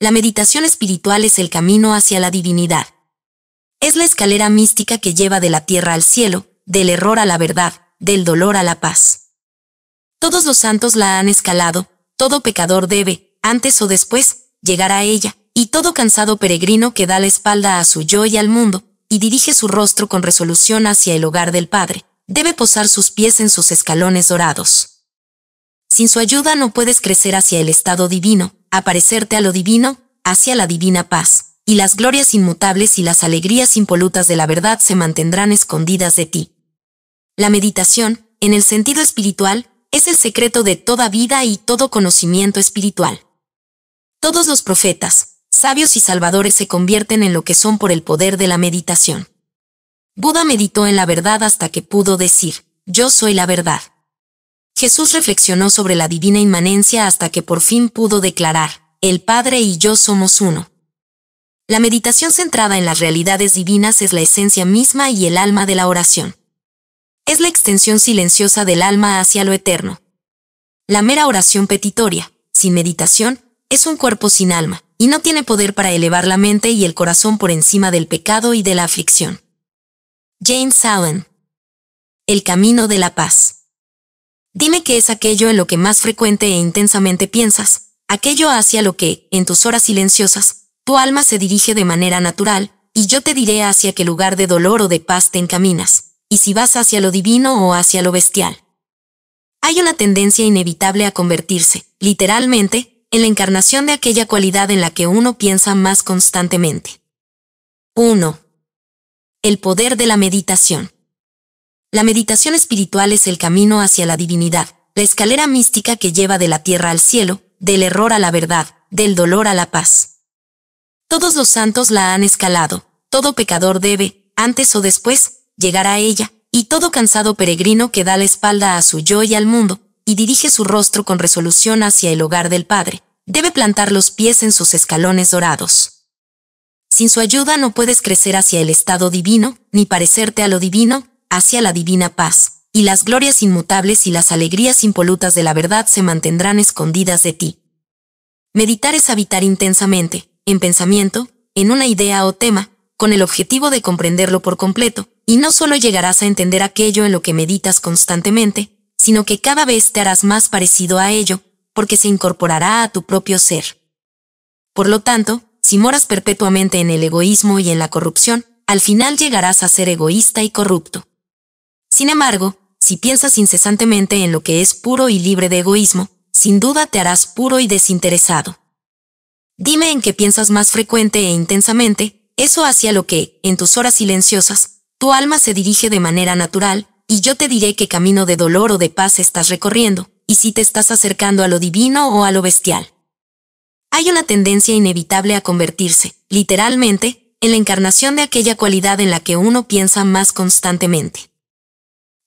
la meditación espiritual es el camino hacia la divinidad. Es la escalera mística que lleva de la tierra al cielo, del error a la verdad, del dolor a la paz. Todos los santos la han escalado, todo pecador debe, antes o después, llegar a ella, y todo cansado peregrino que da la espalda a su yo y al mundo, y dirige su rostro con resolución hacia el hogar del Padre, debe posar sus pies en sus escalones dorados. Sin su ayuda no puedes crecer hacia el estado divino, aparecerte a lo divino, hacia la divina paz, y las glorias inmutables y las alegrías impolutas de la verdad se mantendrán escondidas de ti. La meditación, en el sentido espiritual, es el secreto de toda vida y todo conocimiento espiritual. Todos los profetas, sabios y salvadores se convierten en lo que son por el poder de la meditación. Buda meditó en la verdad hasta que pudo decir, yo soy la verdad. Jesús reflexionó sobre la divina inmanencia hasta que por fin pudo declarar, el Padre y yo somos uno. La meditación centrada en las realidades divinas es la esencia misma y el alma de la oración. Es la extensión silenciosa del alma hacia lo eterno. La mera oración petitoria, sin meditación, es un cuerpo sin alma, y no tiene poder para elevar la mente y el corazón por encima del pecado y de la aflicción. James Allen El Camino de la Paz Dime qué es aquello en lo que más frecuente e intensamente piensas, aquello hacia lo que, en tus horas silenciosas, tu alma se dirige de manera natural, y yo te diré hacia qué lugar de dolor o de paz te encaminas, y si vas hacia lo divino o hacia lo bestial. Hay una tendencia inevitable a convertirse, literalmente, en la encarnación de aquella cualidad en la que uno piensa más constantemente. 1. El poder de la meditación. La meditación espiritual es el camino hacia la divinidad, la escalera mística que lleva de la tierra al cielo, del error a la verdad, del dolor a la paz. Todos los santos la han escalado, todo pecador debe, antes o después, llegar a ella, y todo cansado peregrino que da la espalda a su yo y al mundo, y dirige su rostro con resolución hacia el hogar del Padre, debe plantar los pies en sus escalones dorados. Sin su ayuda no puedes crecer hacia el estado divino, ni parecerte a lo divino, hacia la divina paz, y las glorias inmutables y las alegrías impolutas de la verdad se mantendrán escondidas de ti. Meditar es habitar intensamente, en pensamiento, en una idea o tema, con el objetivo de comprenderlo por completo, y no solo llegarás a entender aquello en lo que meditas constantemente, sino que cada vez te harás más parecido a ello, porque se incorporará a tu propio ser. Por lo tanto, si moras perpetuamente en el egoísmo y en la corrupción, al final llegarás a ser egoísta y corrupto. Sin embargo, si piensas incesantemente en lo que es puro y libre de egoísmo, sin duda te harás puro y desinteresado. Dime en qué piensas más frecuente e intensamente, eso hacia lo que, en tus horas silenciosas, tu alma se dirige de manera natural, y yo te diré qué camino de dolor o de paz estás recorriendo, y si te estás acercando a lo divino o a lo bestial. Hay una tendencia inevitable a convertirse, literalmente, en la encarnación de aquella cualidad en la que uno piensa más constantemente.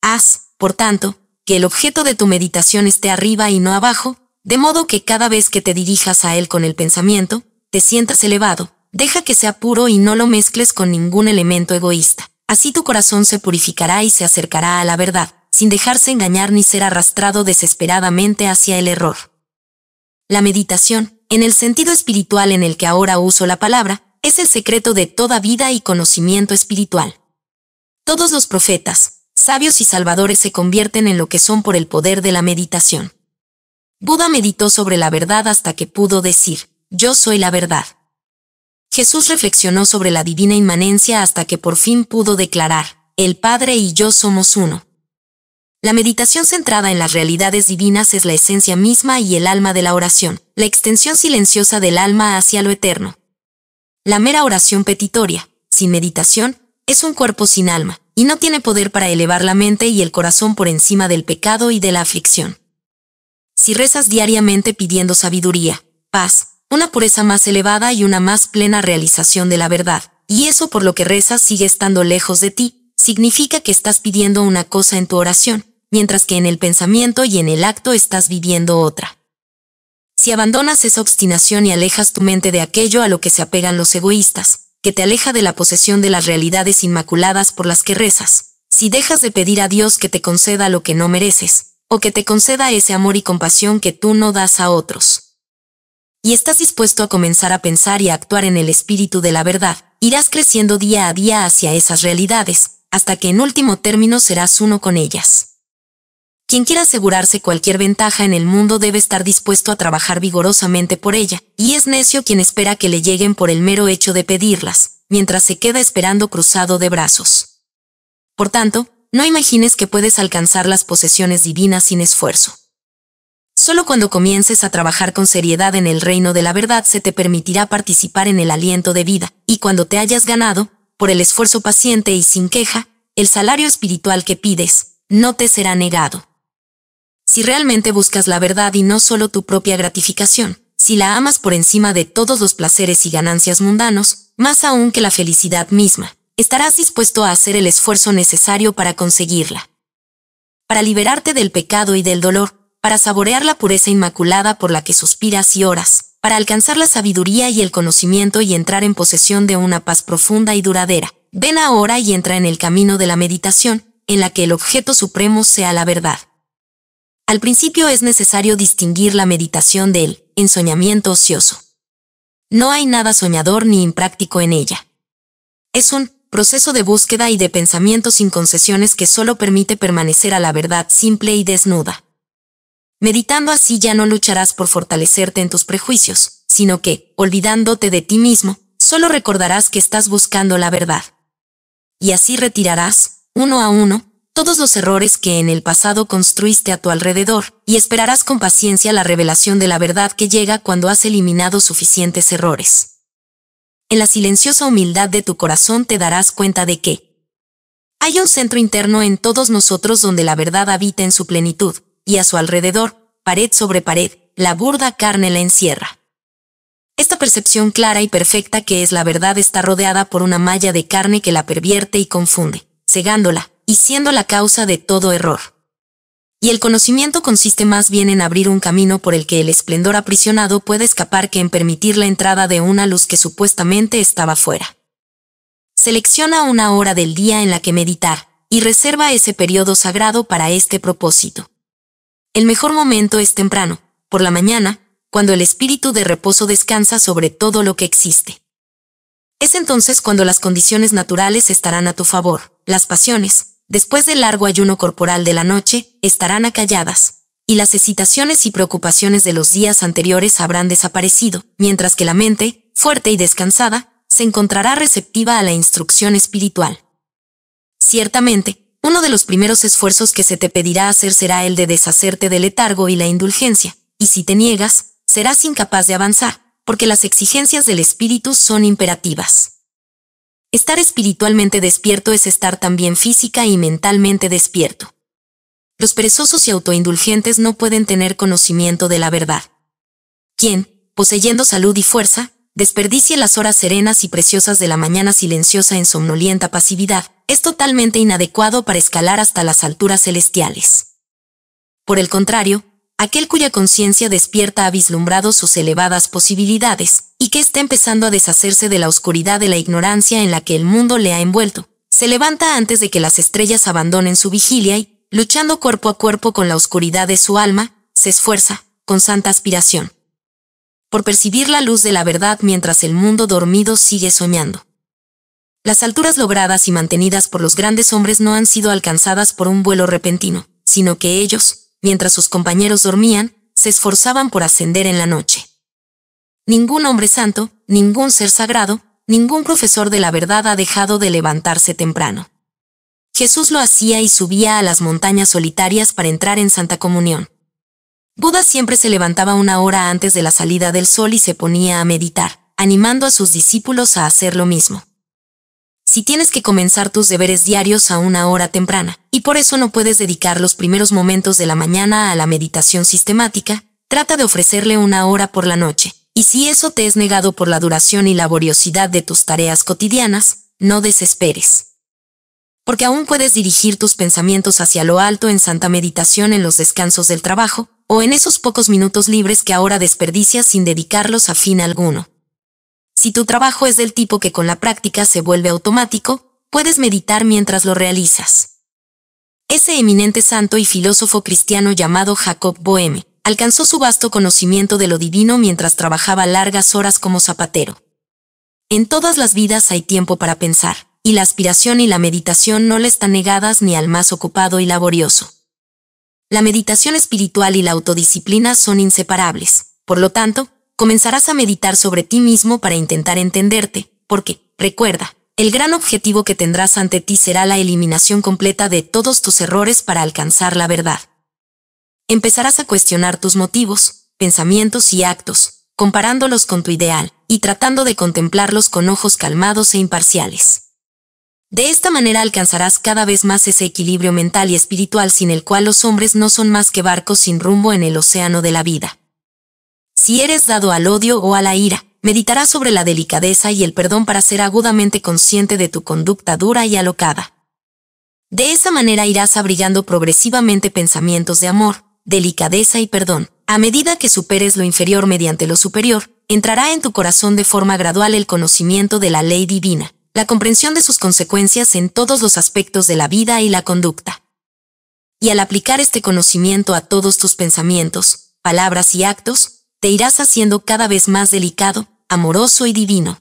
Haz, por tanto, que el objeto de tu meditación esté arriba y no abajo, de modo que cada vez que te dirijas a él con el pensamiento, te sientas elevado, deja que sea puro y no lo mezcles con ningún elemento egoísta. Así tu corazón se purificará y se acercará a la verdad, sin dejarse engañar ni ser arrastrado desesperadamente hacia el error. La meditación, en el sentido espiritual en el que ahora uso la palabra, es el secreto de toda vida y conocimiento espiritual. Todos los profetas, sabios y salvadores se convierten en lo que son por el poder de la meditación. Buda meditó sobre la verdad hasta que pudo decir, yo soy la verdad. Jesús reflexionó sobre la divina inmanencia hasta que por fin pudo declarar, el Padre y yo somos uno. La meditación centrada en las realidades divinas es la esencia misma y el alma de la oración, la extensión silenciosa del alma hacia lo eterno. La mera oración petitoria, sin meditación, es un cuerpo sin alma, y no tiene poder para elevar la mente y el corazón por encima del pecado y de la aflicción. Si rezas diariamente pidiendo sabiduría, paz, una pureza más elevada y una más plena realización de la verdad, y eso por lo que rezas sigue estando lejos de ti, significa que estás pidiendo una cosa en tu oración, mientras que en el pensamiento y en el acto estás viviendo otra. Si abandonas esa obstinación y alejas tu mente de aquello a lo que se apegan los egoístas, que te aleja de la posesión de las realidades inmaculadas por las que rezas. Si dejas de pedir a Dios que te conceda lo que no mereces, o que te conceda ese amor y compasión que tú no das a otros. Y estás dispuesto a comenzar a pensar y a actuar en el espíritu de la verdad, irás creciendo día a día hacia esas realidades, hasta que en último término serás uno con ellas. Quien quiera asegurarse cualquier ventaja en el mundo debe estar dispuesto a trabajar vigorosamente por ella, y es necio quien espera que le lleguen por el mero hecho de pedirlas, mientras se queda esperando cruzado de brazos. Por tanto, no imagines que puedes alcanzar las posesiones divinas sin esfuerzo. Solo cuando comiences a trabajar con seriedad en el reino de la verdad se te permitirá participar en el aliento de vida, y cuando te hayas ganado, por el esfuerzo paciente y sin queja, el salario espiritual que pides, no te será negado. Si realmente buscas la verdad y no solo tu propia gratificación, si la amas por encima de todos los placeres y ganancias mundanos, más aún que la felicidad misma, estarás dispuesto a hacer el esfuerzo necesario para conseguirla. Para liberarte del pecado y del dolor, para saborear la pureza inmaculada por la que suspiras y oras, para alcanzar la sabiduría y el conocimiento y entrar en posesión de una paz profunda y duradera. Ven ahora y entra en el camino de la meditación, en la que el objeto supremo sea la verdad. Al principio es necesario distinguir la meditación del ensoñamiento ocioso. No hay nada soñador ni impráctico en ella. Es un proceso de búsqueda y de pensamiento sin concesiones que solo permite permanecer a la verdad simple y desnuda. Meditando así ya no lucharás por fortalecerte en tus prejuicios, sino que, olvidándote de ti mismo, solo recordarás que estás buscando la verdad. Y así retirarás, uno a uno, todos los errores que en el pasado construiste a tu alrededor, y esperarás con paciencia la revelación de la verdad que llega cuando has eliminado suficientes errores. En la silenciosa humildad de tu corazón te darás cuenta de que hay un centro interno en todos nosotros donde la verdad habita en su plenitud, y a su alrededor, pared sobre pared, la burda carne la encierra. Esta percepción clara y perfecta que es la verdad está rodeada por una malla de carne que la pervierte y confunde, cegándola, y siendo la causa de todo error. Y el conocimiento consiste más bien en abrir un camino por el que el esplendor aprisionado puede escapar que en permitir la entrada de una luz que supuestamente estaba fuera. Selecciona una hora del día en la que meditar, y reserva ese periodo sagrado para este propósito. El mejor momento es temprano, por la mañana, cuando el espíritu de reposo descansa sobre todo lo que existe. Es entonces cuando las condiciones naturales estarán a tu favor, las pasiones, después del largo ayuno corporal de la noche, estarán acalladas, y las excitaciones y preocupaciones de los días anteriores habrán desaparecido, mientras que la mente, fuerte y descansada, se encontrará receptiva a la instrucción espiritual. Ciertamente, uno de los primeros esfuerzos que se te pedirá hacer será el de deshacerte del letargo y la indulgencia, y si te niegas, serás incapaz de avanzar, porque las exigencias del espíritu son imperativas. Estar espiritualmente despierto es estar también física y mentalmente despierto. Los perezosos y autoindulgentes no pueden tener conocimiento de la verdad. Quien, poseyendo salud y fuerza, desperdicie las horas serenas y preciosas de la mañana silenciosa en somnolienta pasividad, es totalmente inadecuado para escalar hasta las alturas celestiales. Por el contrario, aquel cuya conciencia despierta ha vislumbrado sus elevadas posibilidades, y que está empezando a deshacerse de la oscuridad de la ignorancia en la que el mundo le ha envuelto. Se levanta antes de que las estrellas abandonen su vigilia y, luchando cuerpo a cuerpo con la oscuridad de su alma, se esfuerza, con santa aspiración, por percibir la luz de la verdad mientras el mundo dormido sigue soñando. Las alturas logradas y mantenidas por los grandes hombres no han sido alcanzadas por un vuelo repentino, sino que ellos, mientras sus compañeros dormían, se esforzaban por ascender en la noche. Ningún hombre santo, ningún ser sagrado, ningún profesor de la verdad ha dejado de levantarse temprano. Jesús lo hacía y subía a las montañas solitarias para entrar en Santa Comunión. Buda siempre se levantaba una hora antes de la salida del sol y se ponía a meditar, animando a sus discípulos a hacer lo mismo si tienes que comenzar tus deberes diarios a una hora temprana, y por eso no puedes dedicar los primeros momentos de la mañana a la meditación sistemática, trata de ofrecerle una hora por la noche. Y si eso te es negado por la duración y laboriosidad de tus tareas cotidianas, no desesperes. Porque aún puedes dirigir tus pensamientos hacia lo alto en santa meditación en los descansos del trabajo, o en esos pocos minutos libres que ahora desperdicias sin dedicarlos a fin alguno. Si tu trabajo es del tipo que con la práctica se vuelve automático, puedes meditar mientras lo realizas. Ese eminente santo y filósofo cristiano llamado Jacob Boheme alcanzó su vasto conocimiento de lo divino mientras trabajaba largas horas como zapatero. En todas las vidas hay tiempo para pensar, y la aspiración y la meditación no le están negadas ni al más ocupado y laborioso. La meditación espiritual y la autodisciplina son inseparables, por lo tanto, comenzarás a meditar sobre ti mismo para intentar entenderte, porque, recuerda, el gran objetivo que tendrás ante ti será la eliminación completa de todos tus errores para alcanzar la verdad. Empezarás a cuestionar tus motivos, pensamientos y actos, comparándolos con tu ideal, y tratando de contemplarlos con ojos calmados e imparciales. De esta manera alcanzarás cada vez más ese equilibrio mental y espiritual sin el cual los hombres no son más que barcos sin rumbo en el océano de la vida si eres dado al odio o a la ira. Meditarás sobre la delicadeza y el perdón para ser agudamente consciente de tu conducta dura y alocada. De esa manera irás abrigando progresivamente pensamientos de amor, delicadeza y perdón. A medida que superes lo inferior mediante lo superior, entrará en tu corazón de forma gradual el conocimiento de la ley divina, la comprensión de sus consecuencias en todos los aspectos de la vida y la conducta. Y al aplicar este conocimiento a todos tus pensamientos, palabras y actos, te irás haciendo cada vez más delicado, amoroso y divino.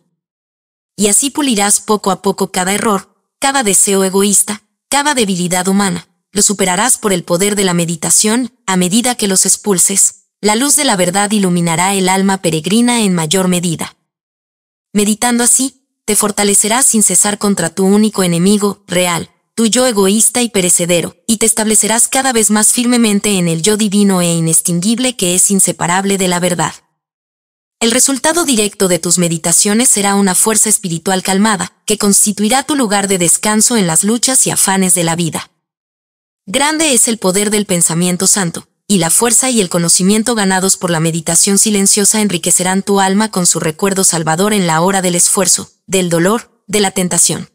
Y así pulirás poco a poco cada error, cada deseo egoísta, cada debilidad humana. Lo superarás por el poder de la meditación, a medida que los expulses, la luz de la verdad iluminará el alma peregrina en mayor medida. Meditando así, te fortalecerás sin cesar contra tu único enemigo, real, tu yo egoísta y perecedero, y te establecerás cada vez más firmemente en el yo divino e inextinguible que es inseparable de la verdad. El resultado directo de tus meditaciones será una fuerza espiritual calmada, que constituirá tu lugar de descanso en las luchas y afanes de la vida. Grande es el poder del pensamiento santo, y la fuerza y el conocimiento ganados por la meditación silenciosa enriquecerán tu alma con su recuerdo salvador en la hora del esfuerzo, del dolor, de la tentación.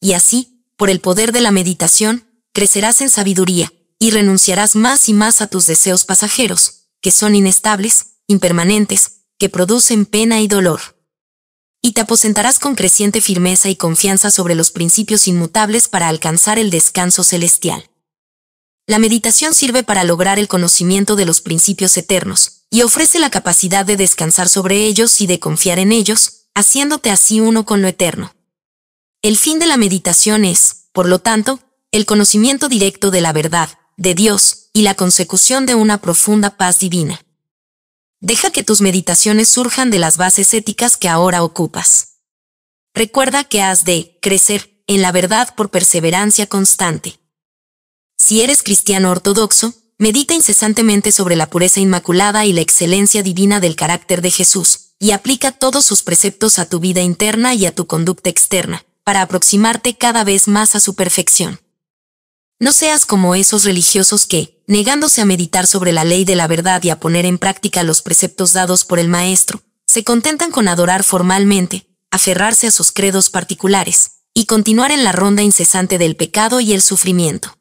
Y así, por el poder de la meditación, crecerás en sabiduría, y renunciarás más y más a tus deseos pasajeros, que son inestables, impermanentes, que producen pena y dolor. Y te aposentarás con creciente firmeza y confianza sobre los principios inmutables para alcanzar el descanso celestial. La meditación sirve para lograr el conocimiento de los principios eternos, y ofrece la capacidad de descansar sobre ellos y de confiar en ellos, haciéndote así uno con lo eterno. El fin de la meditación es, por lo tanto, el conocimiento directo de la verdad, de Dios, y la consecución de una profunda paz divina. Deja que tus meditaciones surjan de las bases éticas que ahora ocupas. Recuerda que has de crecer en la verdad por perseverancia constante. Si eres cristiano ortodoxo, medita incesantemente sobre la pureza inmaculada y la excelencia divina del carácter de Jesús, y aplica todos sus preceptos a tu vida interna y a tu conducta externa, para aproximarte cada vez más a su perfección. No seas como esos religiosos que, negándose a meditar sobre la ley de la verdad y a poner en práctica los preceptos dados por el Maestro, se contentan con adorar formalmente, aferrarse a sus credos particulares, y continuar en la ronda incesante del pecado y el sufrimiento.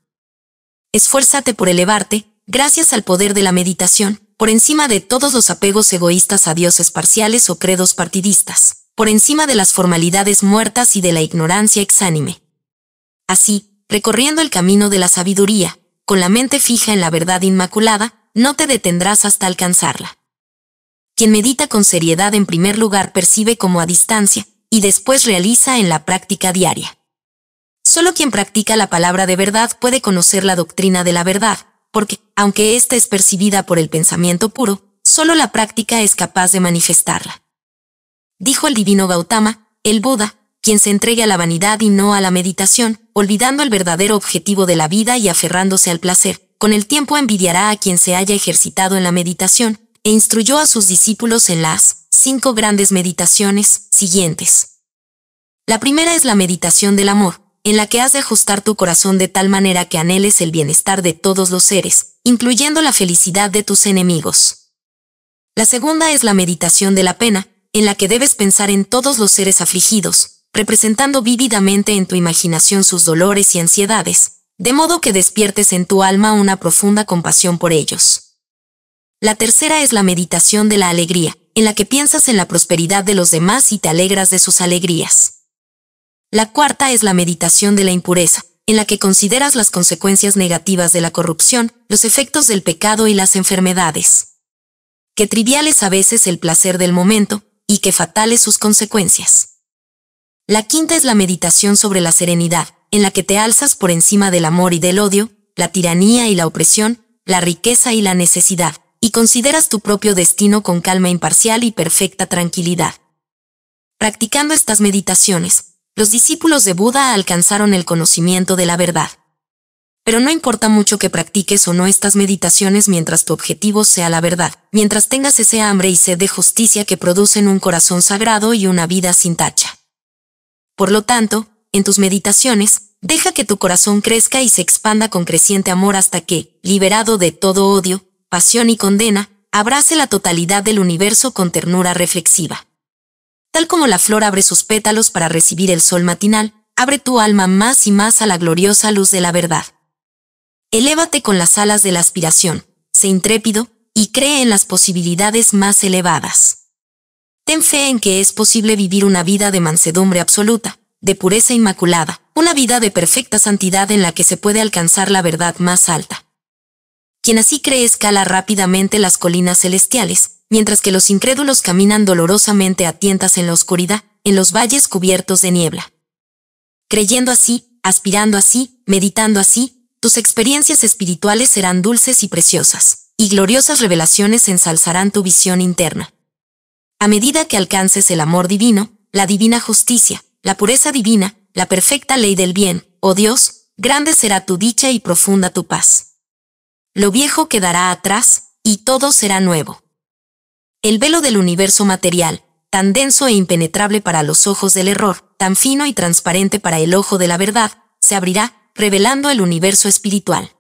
Esfuérzate por elevarte, gracias al poder de la meditación, por encima de todos los apegos egoístas a dioses parciales o credos partidistas por encima de las formalidades muertas y de la ignorancia exánime. Así, recorriendo el camino de la sabiduría, con la mente fija en la verdad inmaculada, no te detendrás hasta alcanzarla. Quien medita con seriedad en primer lugar percibe como a distancia, y después realiza en la práctica diaria. Solo quien practica la palabra de verdad puede conocer la doctrina de la verdad, porque, aunque ésta es percibida por el pensamiento puro, solo la práctica es capaz de manifestarla dijo el divino Gautama, el Buda, quien se entregue a la vanidad y no a la meditación, olvidando el verdadero objetivo de la vida y aferrándose al placer. Con el tiempo envidiará a quien se haya ejercitado en la meditación, e instruyó a sus discípulos en las cinco grandes meditaciones siguientes. La primera es la meditación del amor, en la que has de ajustar tu corazón de tal manera que anheles el bienestar de todos los seres, incluyendo la felicidad de tus enemigos. La segunda es la meditación de la pena, en la que debes pensar en todos los seres afligidos, representando vívidamente en tu imaginación sus dolores y ansiedades, de modo que despiertes en tu alma una profunda compasión por ellos. La tercera es la meditación de la alegría, en la que piensas en la prosperidad de los demás y te alegras de sus alegrías. La cuarta es la meditación de la impureza, en la que consideras las consecuencias negativas de la corrupción, los efectos del pecado y las enfermedades. Qué trivial es a veces el placer del momento, y que fatales sus consecuencias. La quinta es la meditación sobre la serenidad, en la que te alzas por encima del amor y del odio, la tiranía y la opresión, la riqueza y la necesidad, y consideras tu propio destino con calma imparcial y perfecta tranquilidad. Practicando estas meditaciones, los discípulos de Buda alcanzaron el conocimiento de la verdad pero no importa mucho que practiques o no estas meditaciones mientras tu objetivo sea la verdad, mientras tengas ese hambre y sed de justicia que producen un corazón sagrado y una vida sin tacha. Por lo tanto, en tus meditaciones, deja que tu corazón crezca y se expanda con creciente amor hasta que, liberado de todo odio, pasión y condena, abrace la totalidad del universo con ternura reflexiva. Tal como la flor abre sus pétalos para recibir el sol matinal, abre tu alma más y más a la gloriosa luz de la verdad. Elévate con las alas de la aspiración, sé intrépido y cree en las posibilidades más elevadas. Ten fe en que es posible vivir una vida de mansedumbre absoluta, de pureza inmaculada, una vida de perfecta santidad en la que se puede alcanzar la verdad más alta. Quien así cree escala rápidamente las colinas celestiales, mientras que los incrédulos caminan dolorosamente a tientas en la oscuridad, en los valles cubiertos de niebla. Creyendo así, aspirando así, meditando así, tus experiencias espirituales serán dulces y preciosas, y gloriosas revelaciones ensalzarán tu visión interna. A medida que alcances el amor divino, la divina justicia, la pureza divina, la perfecta ley del bien, oh Dios, grande será tu dicha y profunda tu paz. Lo viejo quedará atrás, y todo será nuevo. El velo del universo material, tan denso e impenetrable para los ojos del error, tan fino y transparente para el ojo de la verdad, se abrirá, revelando el universo espiritual.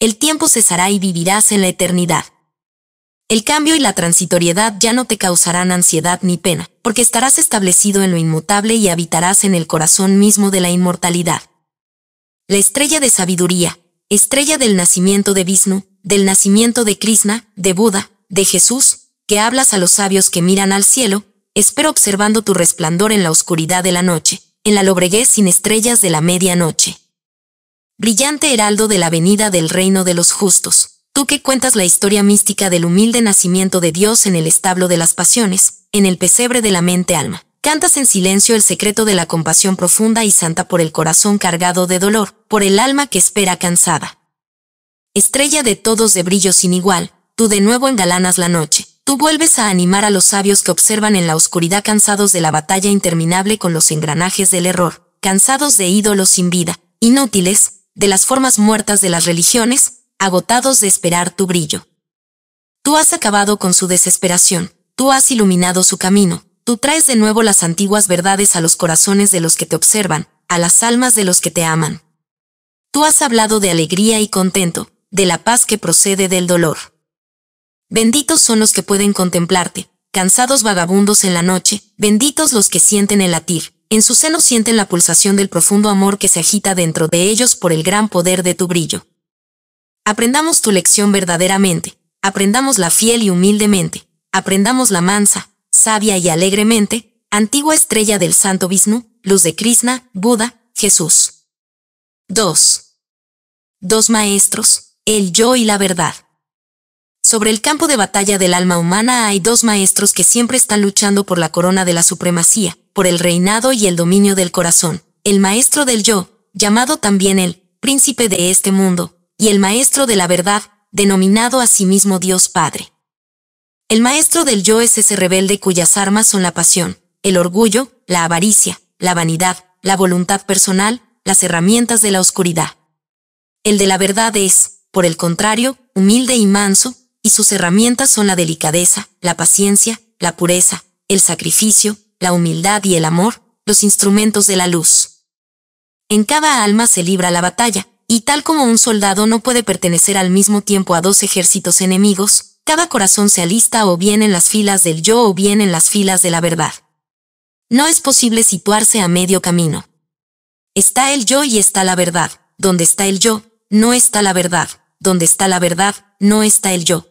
El tiempo cesará y vivirás en la eternidad. El cambio y la transitoriedad ya no te causarán ansiedad ni pena, porque estarás establecido en lo inmutable y habitarás en el corazón mismo de la inmortalidad. La estrella de sabiduría, estrella del nacimiento de Vishnu, del nacimiento de Krishna, de Buda, de Jesús, que hablas a los sabios que miran al cielo, espero observando tu resplandor en la oscuridad de la noche, en la lobreguez sin estrellas de la medianoche brillante heraldo de la venida del reino de los justos, tú que cuentas la historia mística del humilde nacimiento de Dios en el establo de las pasiones, en el pesebre de la mente-alma. Cantas en silencio el secreto de la compasión profunda y santa por el corazón cargado de dolor, por el alma que espera cansada. Estrella de todos de brillo sin igual, tú de nuevo engalanas la noche. Tú vuelves a animar a los sabios que observan en la oscuridad cansados de la batalla interminable con los engranajes del error, cansados de ídolos sin vida, inútiles, de las formas muertas de las religiones, agotados de esperar tu brillo. Tú has acabado con su desesperación, tú has iluminado su camino, tú traes de nuevo las antiguas verdades a los corazones de los que te observan, a las almas de los que te aman. Tú has hablado de alegría y contento, de la paz que procede del dolor. Benditos son los que pueden contemplarte, cansados vagabundos en la noche, benditos los que sienten el latir, en su seno sienten la pulsación del profundo amor que se agita dentro de ellos por el gran poder de tu brillo. Aprendamos tu lección verdaderamente, aprendamos la fiel y humildemente, aprendamos la mansa, sabia y alegremente, antigua estrella del santo Vishnu, luz de Krishna, Buda, Jesús. 2. Dos maestros, el yo y la verdad. Sobre el campo de batalla del alma humana hay dos maestros que siempre están luchando por la corona de la supremacía, por el reinado y el dominio del corazón. El maestro del yo, llamado también el príncipe de este mundo, y el maestro de la verdad, denominado a sí mismo Dios Padre. El maestro del yo es ese rebelde cuyas armas son la pasión, el orgullo, la avaricia, la vanidad, la voluntad personal, las herramientas de la oscuridad. El de la verdad es, por el contrario, humilde y manso, sus herramientas son la delicadeza, la paciencia, la pureza, el sacrificio, la humildad y el amor, los instrumentos de la luz. En cada alma se libra la batalla, y tal como un soldado no puede pertenecer al mismo tiempo a dos ejércitos enemigos, cada corazón se alista o bien en las filas del yo o bien en las filas de la verdad. No es posible situarse a medio camino. Está el yo y está la verdad, donde está el yo, no está la verdad, donde está la verdad, no está el yo.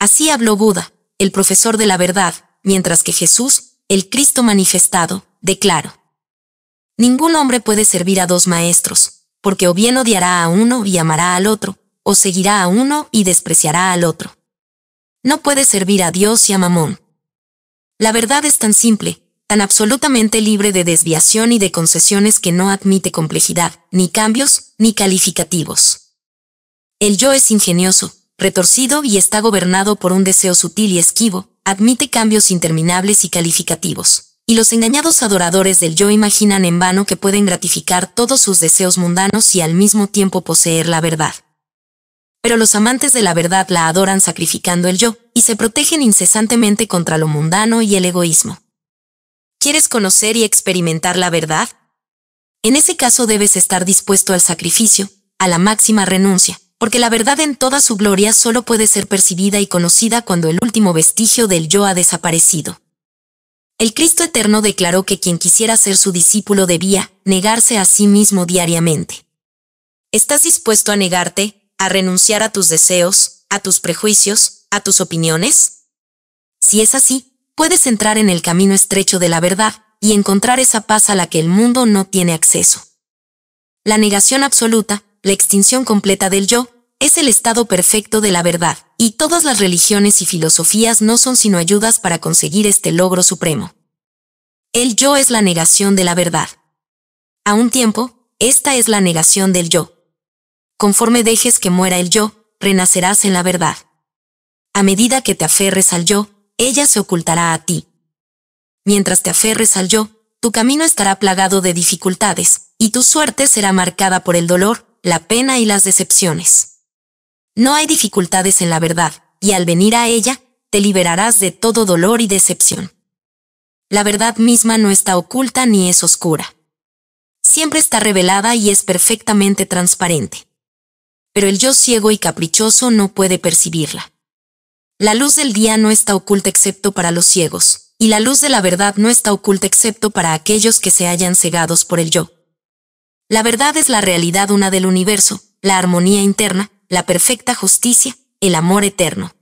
Así habló Buda, el profesor de la verdad, mientras que Jesús, el Cristo manifestado, declaró. Ningún hombre puede servir a dos maestros, porque o bien odiará a uno y amará al otro, o seguirá a uno y despreciará al otro. No puede servir a Dios y a Mamón. La verdad es tan simple, tan absolutamente libre de desviación y de concesiones que no admite complejidad, ni cambios, ni calificativos. El yo es ingenioso, retorcido y está gobernado por un deseo sutil y esquivo, admite cambios interminables y calificativos. Y los engañados adoradores del yo imaginan en vano que pueden gratificar todos sus deseos mundanos y al mismo tiempo poseer la verdad. Pero los amantes de la verdad la adoran sacrificando el yo, y se protegen incesantemente contra lo mundano y el egoísmo. ¿Quieres conocer y experimentar la verdad? En ese caso debes estar dispuesto al sacrificio, a la máxima renuncia, porque la verdad en toda su gloria solo puede ser percibida y conocida cuando el último vestigio del yo ha desaparecido. El Cristo eterno declaró que quien quisiera ser su discípulo debía negarse a sí mismo diariamente. ¿Estás dispuesto a negarte, a renunciar a tus deseos, a tus prejuicios, a tus opiniones? Si es así, puedes entrar en el camino estrecho de la verdad y encontrar esa paz a la que el mundo no tiene acceso. La negación absoluta la extinción completa del yo, es el estado perfecto de la verdad, y todas las religiones y filosofías no son sino ayudas para conseguir este logro supremo. El yo es la negación de la verdad. A un tiempo, esta es la negación del yo. Conforme dejes que muera el yo, renacerás en la verdad. A medida que te aferres al yo, ella se ocultará a ti. Mientras te aferres al yo, tu camino estará plagado de dificultades, y tu suerte será marcada por el dolor, la pena y las decepciones. No hay dificultades en la verdad, y al venir a ella, te liberarás de todo dolor y decepción. La verdad misma no está oculta ni es oscura. Siempre está revelada y es perfectamente transparente. Pero el yo ciego y caprichoso no puede percibirla. La luz del día no está oculta excepto para los ciegos, y la luz de la verdad no está oculta excepto para aquellos que se hayan cegados por el yo. La verdad es la realidad una del universo, la armonía interna, la perfecta justicia, el amor eterno.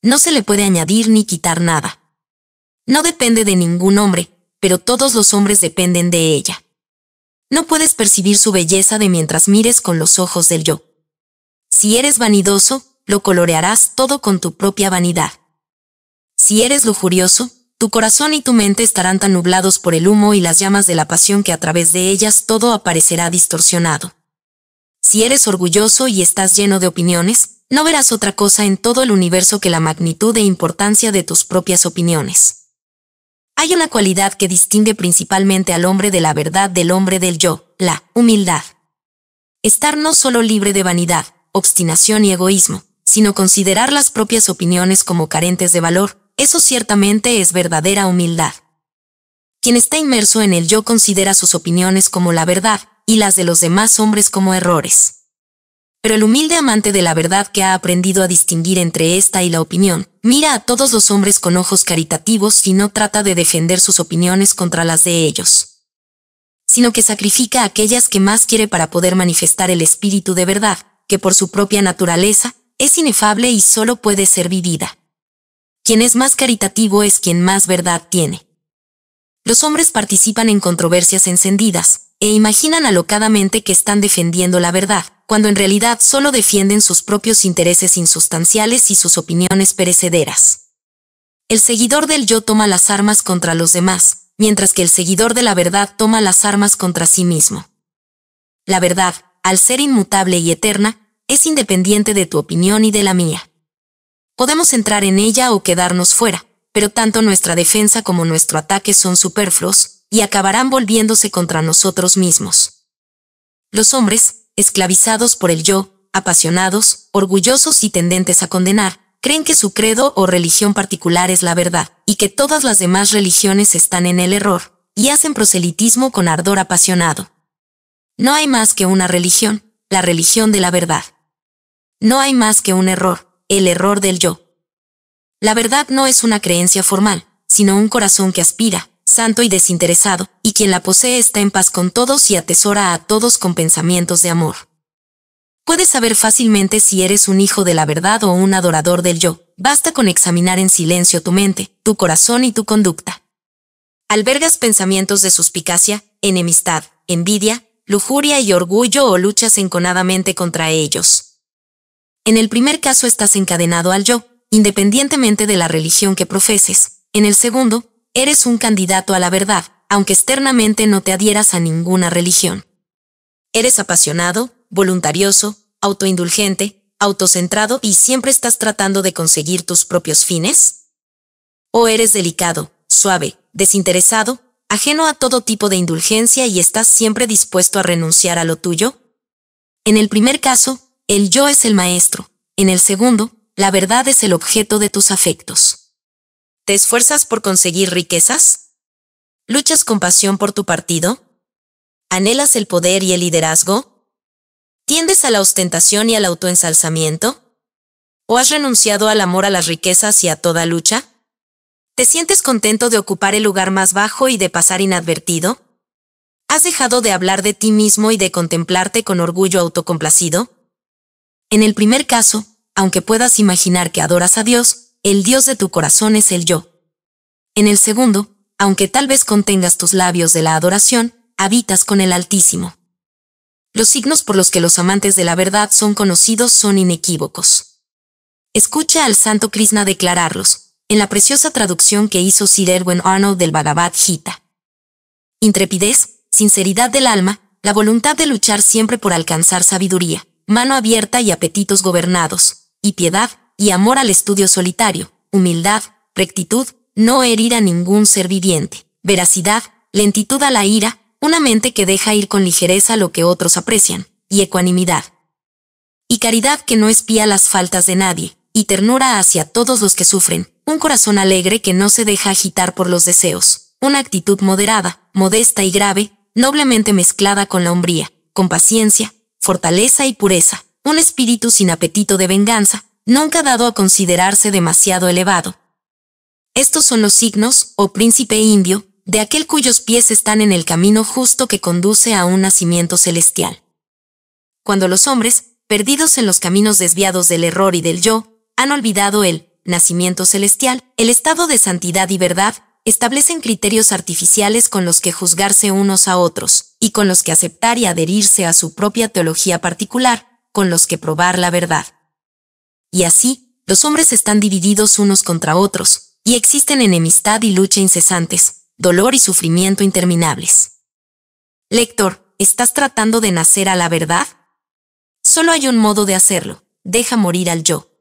No se le puede añadir ni quitar nada. No depende de ningún hombre, pero todos los hombres dependen de ella. No puedes percibir su belleza de mientras mires con los ojos del yo. Si eres vanidoso, lo colorearás todo con tu propia vanidad. Si eres lujurioso, tu corazón y tu mente estarán tan nublados por el humo y las llamas de la pasión que a través de ellas todo aparecerá distorsionado. Si eres orgulloso y estás lleno de opiniones, no verás otra cosa en todo el universo que la magnitud e importancia de tus propias opiniones. Hay una cualidad que distingue principalmente al hombre de la verdad del hombre del yo, la humildad. Estar no solo libre de vanidad, obstinación y egoísmo, sino considerar las propias opiniones como carentes de valor, eso ciertamente es verdadera humildad. Quien está inmerso en el yo considera sus opiniones como la verdad y las de los demás hombres como errores. Pero el humilde amante de la verdad que ha aprendido a distinguir entre esta y la opinión, mira a todos los hombres con ojos caritativos y no trata de defender sus opiniones contra las de ellos, sino que sacrifica aquellas que más quiere para poder manifestar el espíritu de verdad, que por su propia naturaleza, es inefable y solo puede ser vivida. Quien es más caritativo es quien más verdad tiene. Los hombres participan en controversias encendidas, e imaginan alocadamente que están defendiendo la verdad, cuando en realidad solo defienden sus propios intereses insustanciales y sus opiniones perecederas. El seguidor del yo toma las armas contra los demás, mientras que el seguidor de la verdad toma las armas contra sí mismo. La verdad, al ser inmutable y eterna, es independiente de tu opinión y de la mía. Podemos entrar en ella o quedarnos fuera, pero tanto nuestra defensa como nuestro ataque son superfluos y acabarán volviéndose contra nosotros mismos. Los hombres, esclavizados por el yo, apasionados, orgullosos y tendentes a condenar, creen que su credo o religión particular es la verdad, y que todas las demás religiones están en el error, y hacen proselitismo con ardor apasionado. No hay más que una religión, la religión de la verdad. No hay más que un error, el error del yo. La verdad no es una creencia formal, sino un corazón que aspira, santo y desinteresado, y quien la posee está en paz con todos y atesora a todos con pensamientos de amor. Puedes saber fácilmente si eres un hijo de la verdad o un adorador del yo, basta con examinar en silencio tu mente, tu corazón y tu conducta. ¿Albergas pensamientos de suspicacia, enemistad, envidia, lujuria y orgullo o luchas enconadamente contra ellos? En el primer caso estás encadenado al yo, independientemente de la religión que profeses. En el segundo, eres un candidato a la verdad, aunque externamente no te adhieras a ninguna religión. Eres apasionado, voluntarioso, autoindulgente, autocentrado y siempre estás tratando de conseguir tus propios fines? ¿O eres delicado, suave, desinteresado, ajeno a todo tipo de indulgencia y estás siempre dispuesto a renunciar a lo tuyo? En el primer caso, el yo es el maestro. En el segundo, la verdad es el objeto de tus afectos. ¿Te esfuerzas por conseguir riquezas? ¿Luchas con pasión por tu partido? ¿Anhelas el poder y el liderazgo? ¿Tiendes a la ostentación y al autoensalzamiento? ¿O has renunciado al amor a las riquezas y a toda lucha? ¿Te sientes contento de ocupar el lugar más bajo y de pasar inadvertido? ¿Has dejado de hablar de ti mismo y de contemplarte con orgullo autocomplacido? En el primer caso, aunque puedas imaginar que adoras a Dios, el Dios de tu corazón es el yo. En el segundo, aunque tal vez contengas tus labios de la adoración, habitas con el Altísimo. Los signos por los que los amantes de la verdad son conocidos son inequívocos. Escucha al santo Krishna declararlos, en la preciosa traducción que hizo Sir Erwin Arnold del Bhagavad Gita. Intrepidez, sinceridad del alma, la voluntad de luchar siempre por alcanzar sabiduría mano abierta y apetitos gobernados, y piedad, y amor al estudio solitario, humildad, rectitud, no herir a ningún ser viviente, veracidad, lentitud a la ira, una mente que deja ir con ligereza lo que otros aprecian, y ecuanimidad. Y caridad que no espía las faltas de nadie, y ternura hacia todos los que sufren, un corazón alegre que no se deja agitar por los deseos, una actitud moderada, modesta y grave, noblemente mezclada con la hombría, con paciencia, fortaleza y pureza, un espíritu sin apetito de venganza, nunca dado a considerarse demasiado elevado. Estos son los signos, o oh príncipe indio, de aquel cuyos pies están en el camino justo que conduce a un nacimiento celestial. Cuando los hombres, perdidos en los caminos desviados del error y del yo, han olvidado el nacimiento celestial, el estado de santidad y verdad, establecen criterios artificiales con los que juzgarse unos a otros, y con los que aceptar y adherirse a su propia teología particular, con los que probar la verdad. Y así, los hombres están divididos unos contra otros, y existen enemistad y lucha incesantes, dolor y sufrimiento interminables. Lector, ¿estás tratando de nacer a la verdad? Solo hay un modo de hacerlo, deja morir al yo.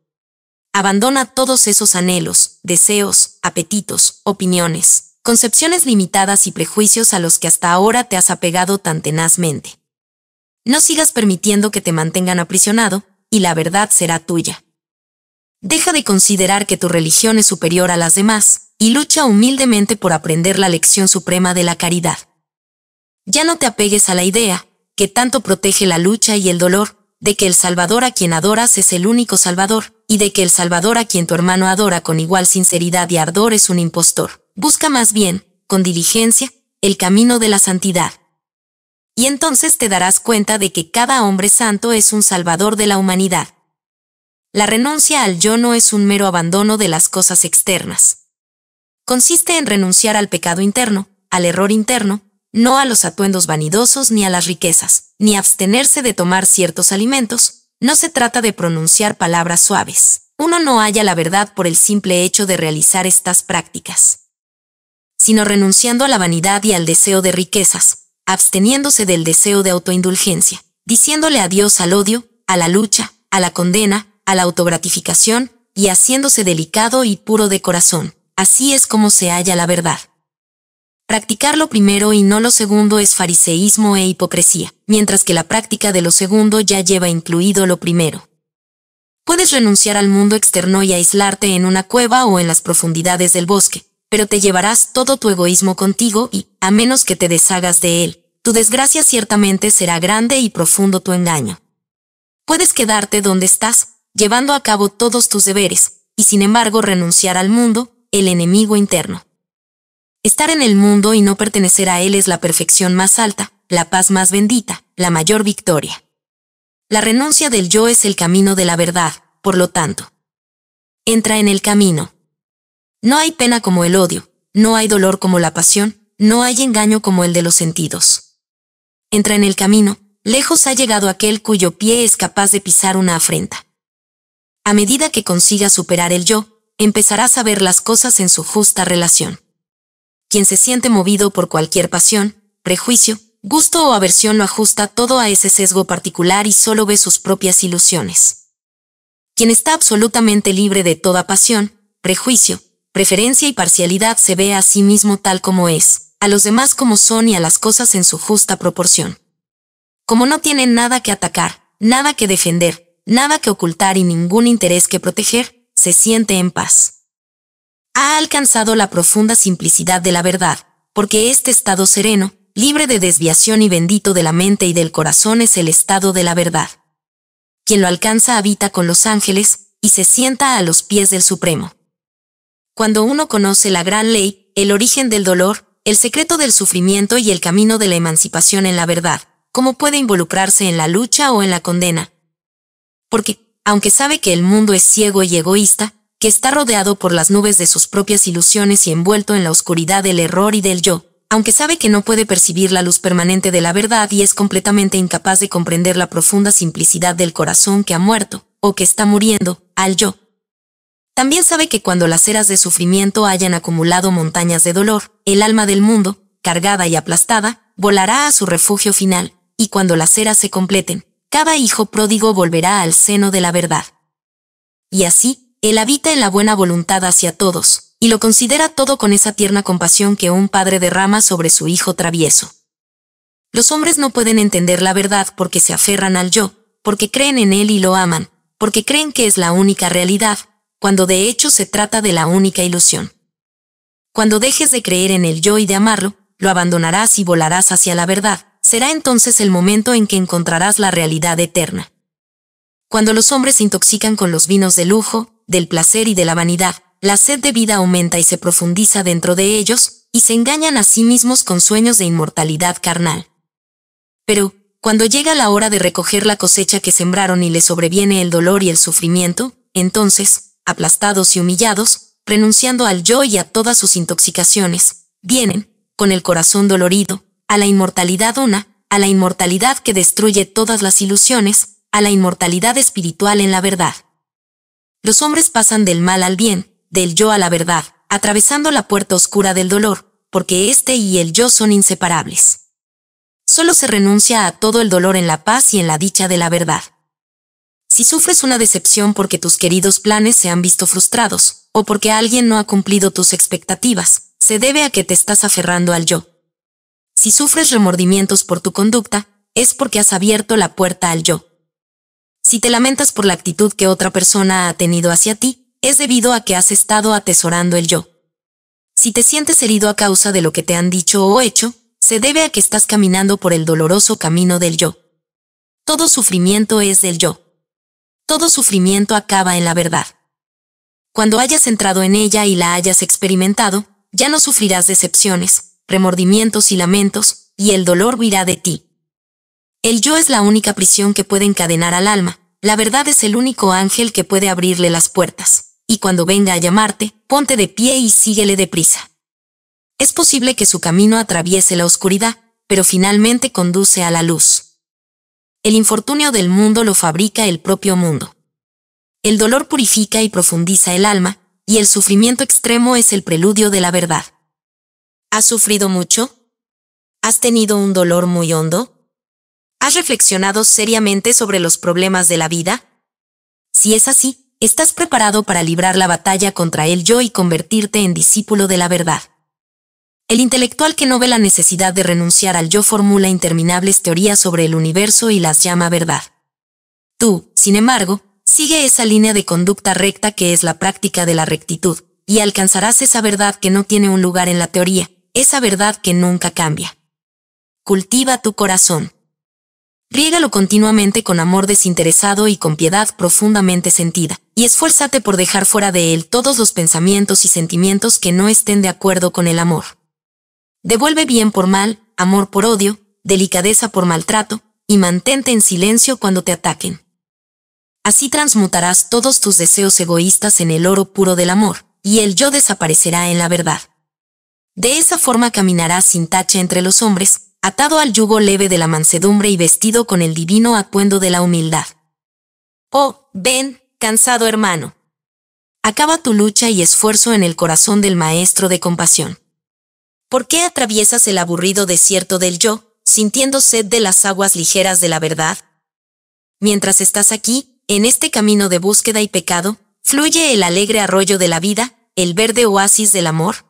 Abandona todos esos anhelos, deseos, apetitos, opiniones, concepciones limitadas y prejuicios a los que hasta ahora te has apegado tan tenazmente. No sigas permitiendo que te mantengan aprisionado, y la verdad será tuya. Deja de considerar que tu religión es superior a las demás, y lucha humildemente por aprender la lección suprema de la caridad. Ya no te apegues a la idea, que tanto protege la lucha y el dolor, de que el Salvador a quien adoras es el único Salvador, y de que el Salvador a quien tu hermano adora con igual sinceridad y ardor es un impostor. Busca más bien, con diligencia, el camino de la santidad. Y entonces te darás cuenta de que cada hombre santo es un salvador de la humanidad. La renuncia al yo no es un mero abandono de las cosas externas. Consiste en renunciar al pecado interno, al error interno, no a los atuendos vanidosos ni a las riquezas, ni abstenerse de tomar ciertos alimentos, no se trata de pronunciar palabras suaves. Uno no halla la verdad por el simple hecho de realizar estas prácticas, sino renunciando a la vanidad y al deseo de riquezas, absteniéndose del deseo de autoindulgencia, diciéndole adiós al odio, a la lucha, a la condena, a la autogratificación, y haciéndose delicado y puro de corazón. Así es como se halla la verdad. Practicar lo primero y no lo segundo es fariseísmo e hipocresía, mientras que la práctica de lo segundo ya lleva incluido lo primero. Puedes renunciar al mundo externo y aislarte en una cueva o en las profundidades del bosque, pero te llevarás todo tu egoísmo contigo y, a menos que te deshagas de él, tu desgracia ciertamente será grande y profundo tu engaño. Puedes quedarte donde estás, llevando a cabo todos tus deberes, y sin embargo renunciar al mundo, el enemigo interno. Estar en el mundo y no pertenecer a él es la perfección más alta, la paz más bendita, la mayor victoria. La renuncia del yo es el camino de la verdad, por lo tanto. Entra en el camino. No hay pena como el odio, no hay dolor como la pasión, no hay engaño como el de los sentidos. Entra en el camino, lejos ha llegado aquel cuyo pie es capaz de pisar una afrenta. A medida que consigas superar el yo, empezarás a ver las cosas en su justa relación quien se siente movido por cualquier pasión, prejuicio, gusto o aversión lo ajusta todo a ese sesgo particular y solo ve sus propias ilusiones. Quien está absolutamente libre de toda pasión, prejuicio, preferencia y parcialidad se ve a sí mismo tal como es, a los demás como son y a las cosas en su justa proporción. Como no tiene nada que atacar, nada que defender, nada que ocultar y ningún interés que proteger, se siente en paz ha alcanzado la profunda simplicidad de la verdad, porque este estado sereno, libre de desviación y bendito de la mente y del corazón es el estado de la verdad. Quien lo alcanza habita con los ángeles, y se sienta a los pies del Supremo. Cuando uno conoce la gran ley, el origen del dolor, el secreto del sufrimiento y el camino de la emancipación en la verdad, ¿cómo puede involucrarse en la lucha o en la condena? Porque, aunque sabe que el mundo es ciego y egoísta, que está rodeado por las nubes de sus propias ilusiones y envuelto en la oscuridad del error y del yo, aunque sabe que no puede percibir la luz permanente de la verdad y es completamente incapaz de comprender la profunda simplicidad del corazón que ha muerto, o que está muriendo, al yo. También sabe que cuando las eras de sufrimiento hayan acumulado montañas de dolor, el alma del mundo, cargada y aplastada, volará a su refugio final, y cuando las eras se completen, cada hijo pródigo volverá al seno de la verdad. Y así, él habita en la buena voluntad hacia todos, y lo considera todo con esa tierna compasión que un padre derrama sobre su hijo travieso. Los hombres no pueden entender la verdad porque se aferran al yo, porque creen en él y lo aman, porque creen que es la única realidad, cuando de hecho se trata de la única ilusión. Cuando dejes de creer en el yo y de amarlo, lo abandonarás y volarás hacia la verdad, será entonces el momento en que encontrarás la realidad eterna. Cuando los hombres se intoxican con los vinos de lujo, del placer y de la vanidad, la sed de vida aumenta y se profundiza dentro de ellos, y se engañan a sí mismos con sueños de inmortalidad carnal. Pero, cuando llega la hora de recoger la cosecha que sembraron y les sobreviene el dolor y el sufrimiento, entonces, aplastados y humillados, renunciando al yo y a todas sus intoxicaciones, vienen, con el corazón dolorido, a la inmortalidad una, a la inmortalidad que destruye todas las ilusiones, a la inmortalidad espiritual en la verdad los hombres pasan del mal al bien, del yo a la verdad, atravesando la puerta oscura del dolor, porque este y el yo son inseparables. Solo se renuncia a todo el dolor en la paz y en la dicha de la verdad. Si sufres una decepción porque tus queridos planes se han visto frustrados, o porque alguien no ha cumplido tus expectativas, se debe a que te estás aferrando al yo. Si sufres remordimientos por tu conducta, es porque has abierto la puerta al yo. Si te lamentas por la actitud que otra persona ha tenido hacia ti, es debido a que has estado atesorando el yo. Si te sientes herido a causa de lo que te han dicho o hecho, se debe a que estás caminando por el doloroso camino del yo. Todo sufrimiento es del yo. Todo sufrimiento acaba en la verdad. Cuando hayas entrado en ella y la hayas experimentado, ya no sufrirás decepciones, remordimientos y lamentos, y el dolor huirá de ti. El yo es la única prisión que puede encadenar al alma, la verdad es el único ángel que puede abrirle las puertas, y cuando venga a llamarte, ponte de pie y síguele deprisa. Es posible que su camino atraviese la oscuridad, pero finalmente conduce a la luz. El infortunio del mundo lo fabrica el propio mundo. El dolor purifica y profundiza el alma, y el sufrimiento extremo es el preludio de la verdad. ¿Has sufrido mucho? ¿Has tenido un dolor muy hondo? ¿Has reflexionado seriamente sobre los problemas de la vida? Si es así, estás preparado para librar la batalla contra el yo y convertirte en discípulo de la verdad. El intelectual que no ve la necesidad de renunciar al yo formula interminables teorías sobre el universo y las llama verdad. Tú, sin embargo, sigue esa línea de conducta recta que es la práctica de la rectitud, y alcanzarás esa verdad que no tiene un lugar en la teoría, esa verdad que nunca cambia. Cultiva tu corazón. Riégalo continuamente con amor desinteresado y con piedad profundamente sentida, y esfuérzate por dejar fuera de él todos los pensamientos y sentimientos que no estén de acuerdo con el amor. Devuelve bien por mal, amor por odio, delicadeza por maltrato, y mantente en silencio cuando te ataquen. Así transmutarás todos tus deseos egoístas en el oro puro del amor, y el yo desaparecerá en la verdad. De esa forma caminarás sin tacha entre los hombres, atado al yugo leve de la mansedumbre y vestido con el divino acuendo de la humildad. Oh, ven, cansado hermano. Acaba tu lucha y esfuerzo en el corazón del Maestro de compasión. ¿Por qué atraviesas el aburrido desierto del yo, sintiendo sed de las aguas ligeras de la verdad? Mientras estás aquí, en este camino de búsqueda y pecado, fluye el alegre arroyo de la vida, el verde oasis del amor.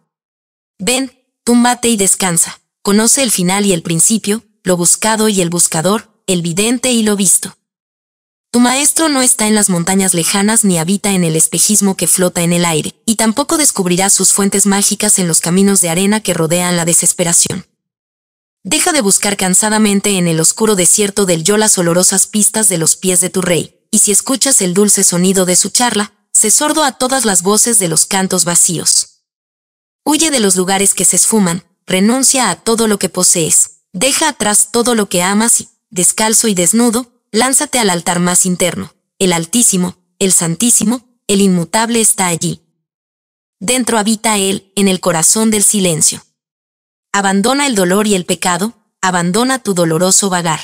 Ven, túmbate y descansa. Conoce el final y el principio, lo buscado y el buscador, el vidente y lo visto. Tu maestro no está en las montañas lejanas ni habita en el espejismo que flota en el aire, y tampoco descubrirá sus fuentes mágicas en los caminos de arena que rodean la desesperación. Deja de buscar cansadamente en el oscuro desierto del yo las olorosas pistas de los pies de tu rey, y si escuchas el dulce sonido de su charla, se sordo a todas las voces de los cantos vacíos. Huye de los lugares que se esfuman, renuncia a todo lo que posees, deja atrás todo lo que amas y, descalzo y desnudo, lánzate al altar más interno. El Altísimo, el Santísimo, el Inmutable está allí. Dentro habita Él, en el corazón del silencio. Abandona el dolor y el pecado, abandona tu doloroso vagar.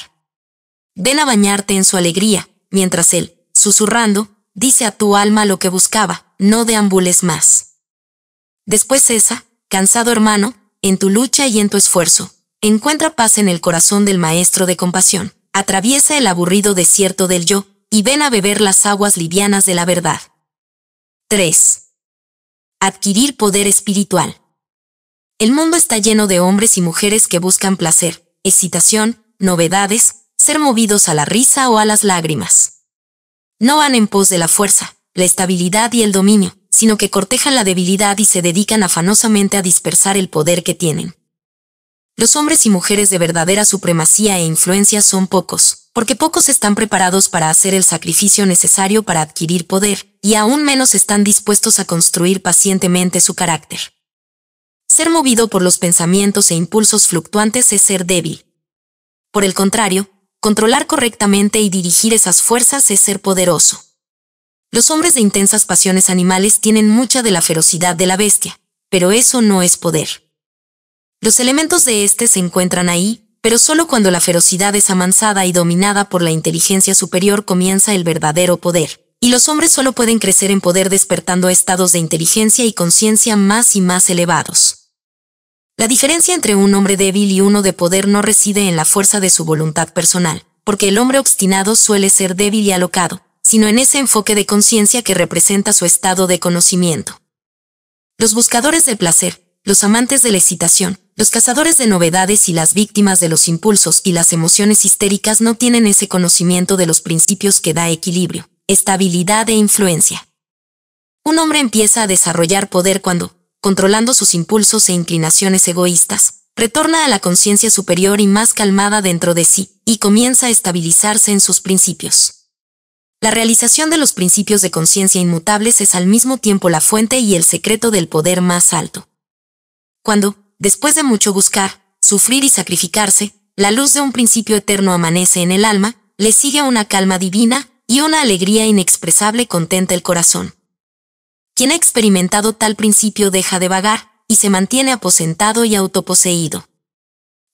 Ven a bañarte en su alegría, mientras Él, susurrando, dice a tu alma lo que buscaba, no deambules más. Después esa, cansado hermano, en tu lucha y en tu esfuerzo. Encuentra paz en el corazón del Maestro de Compasión. Atraviesa el aburrido desierto del yo y ven a beber las aguas livianas de la verdad. 3. Adquirir poder espiritual. El mundo está lleno de hombres y mujeres que buscan placer, excitación, novedades, ser movidos a la risa o a las lágrimas. No van en pos de la fuerza, la estabilidad y el dominio, sino que cortejan la debilidad y se dedican afanosamente a dispersar el poder que tienen. Los hombres y mujeres de verdadera supremacía e influencia son pocos, porque pocos están preparados para hacer el sacrificio necesario para adquirir poder, y aún menos están dispuestos a construir pacientemente su carácter. Ser movido por los pensamientos e impulsos fluctuantes es ser débil. Por el contrario, controlar correctamente y dirigir esas fuerzas es ser poderoso. Los hombres de intensas pasiones animales tienen mucha de la ferocidad de la bestia, pero eso no es poder. Los elementos de éste se encuentran ahí, pero solo cuando la ferocidad es amansada y dominada por la inteligencia superior comienza el verdadero poder, y los hombres solo pueden crecer en poder despertando estados de inteligencia y conciencia más y más elevados. La diferencia entre un hombre débil y uno de poder no reside en la fuerza de su voluntad personal, porque el hombre obstinado suele ser débil y alocado, sino en ese enfoque de conciencia que representa su estado de conocimiento. Los buscadores del placer, los amantes de la excitación, los cazadores de novedades y las víctimas de los impulsos y las emociones histéricas no tienen ese conocimiento de los principios que da equilibrio, estabilidad e influencia. Un hombre empieza a desarrollar poder cuando, controlando sus impulsos e inclinaciones egoístas, retorna a la conciencia superior y más calmada dentro de sí, y comienza a estabilizarse en sus principios. La realización de los principios de conciencia inmutables es al mismo tiempo la fuente y el secreto del poder más alto. Cuando, después de mucho buscar, sufrir y sacrificarse, la luz de un principio eterno amanece en el alma, le sigue una calma divina y una alegría inexpresable contenta el corazón. Quien ha experimentado tal principio deja de vagar y se mantiene aposentado y autoposeído.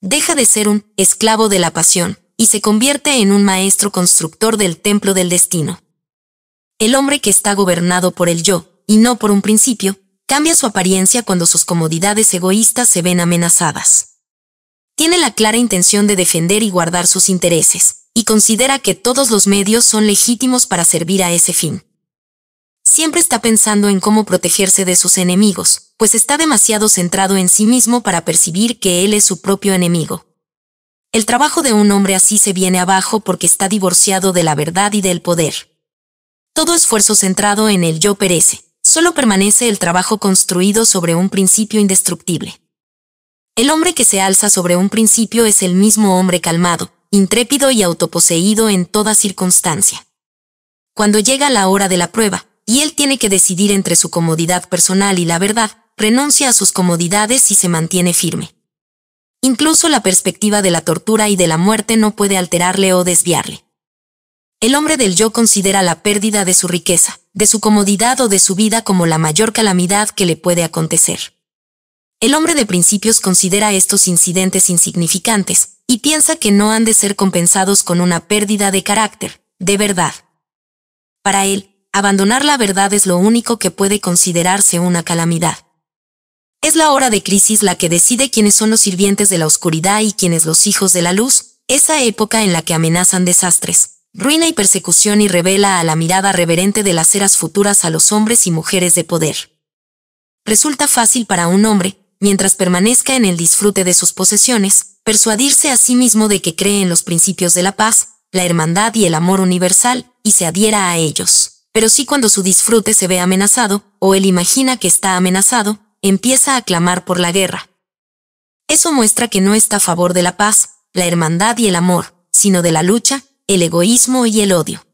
Deja de ser un esclavo de la pasión, y se convierte en un maestro constructor del templo del destino. El hombre que está gobernado por el yo, y no por un principio, cambia su apariencia cuando sus comodidades egoístas se ven amenazadas. Tiene la clara intención de defender y guardar sus intereses, y considera que todos los medios son legítimos para servir a ese fin. Siempre está pensando en cómo protegerse de sus enemigos, pues está demasiado centrado en sí mismo para percibir que él es su propio enemigo. El trabajo de un hombre así se viene abajo porque está divorciado de la verdad y del poder. Todo esfuerzo centrado en el yo perece. Solo permanece el trabajo construido sobre un principio indestructible. El hombre que se alza sobre un principio es el mismo hombre calmado, intrépido y autoposeído en toda circunstancia. Cuando llega la hora de la prueba, y él tiene que decidir entre su comodidad personal y la verdad, renuncia a sus comodidades y se mantiene firme. Incluso la perspectiva de la tortura y de la muerte no puede alterarle o desviarle. El hombre del yo considera la pérdida de su riqueza, de su comodidad o de su vida como la mayor calamidad que le puede acontecer. El hombre de principios considera estos incidentes insignificantes y piensa que no han de ser compensados con una pérdida de carácter, de verdad. Para él, abandonar la verdad es lo único que puede considerarse una calamidad. Es la hora de crisis la que decide quiénes son los sirvientes de la oscuridad y quiénes los hijos de la luz, esa época en la que amenazan desastres, ruina y persecución y revela a la mirada reverente de las eras futuras a los hombres y mujeres de poder. Resulta fácil para un hombre, mientras permanezca en el disfrute de sus posesiones, persuadirse a sí mismo de que cree en los principios de la paz, la hermandad y el amor universal, y se adhiera a ellos. Pero sí cuando su disfrute se ve amenazado, o él imagina que está amenazado, empieza a clamar por la guerra. Eso muestra que no está a favor de la paz, la hermandad y el amor, sino de la lucha, el egoísmo y el odio.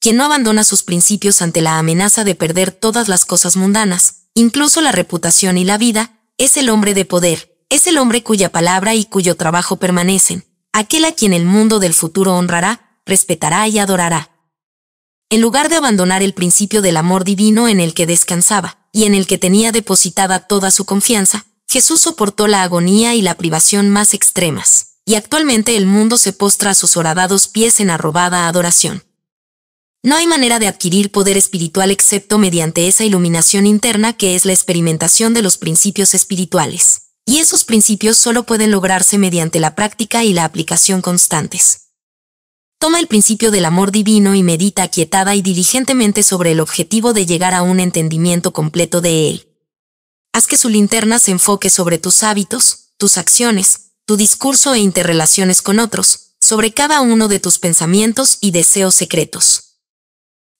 Quien no abandona sus principios ante la amenaza de perder todas las cosas mundanas, incluso la reputación y la vida, es el hombre de poder, es el hombre cuya palabra y cuyo trabajo permanecen, aquel a quien el mundo del futuro honrará, respetará y adorará. En lugar de abandonar el principio del amor divino en el que descansaba, y en el que tenía depositada toda su confianza, Jesús soportó la agonía y la privación más extremas, y actualmente el mundo se postra a sus horadados pies en arrobada adoración. No hay manera de adquirir poder espiritual excepto mediante esa iluminación interna que es la experimentación de los principios espirituales. Y esos principios solo pueden lograrse mediante la práctica y la aplicación constantes toma el principio del amor divino y medita quietada y diligentemente sobre el objetivo de llegar a un entendimiento completo de él. Haz que su linterna se enfoque sobre tus hábitos, tus acciones, tu discurso e interrelaciones con otros, sobre cada uno de tus pensamientos y deseos secretos.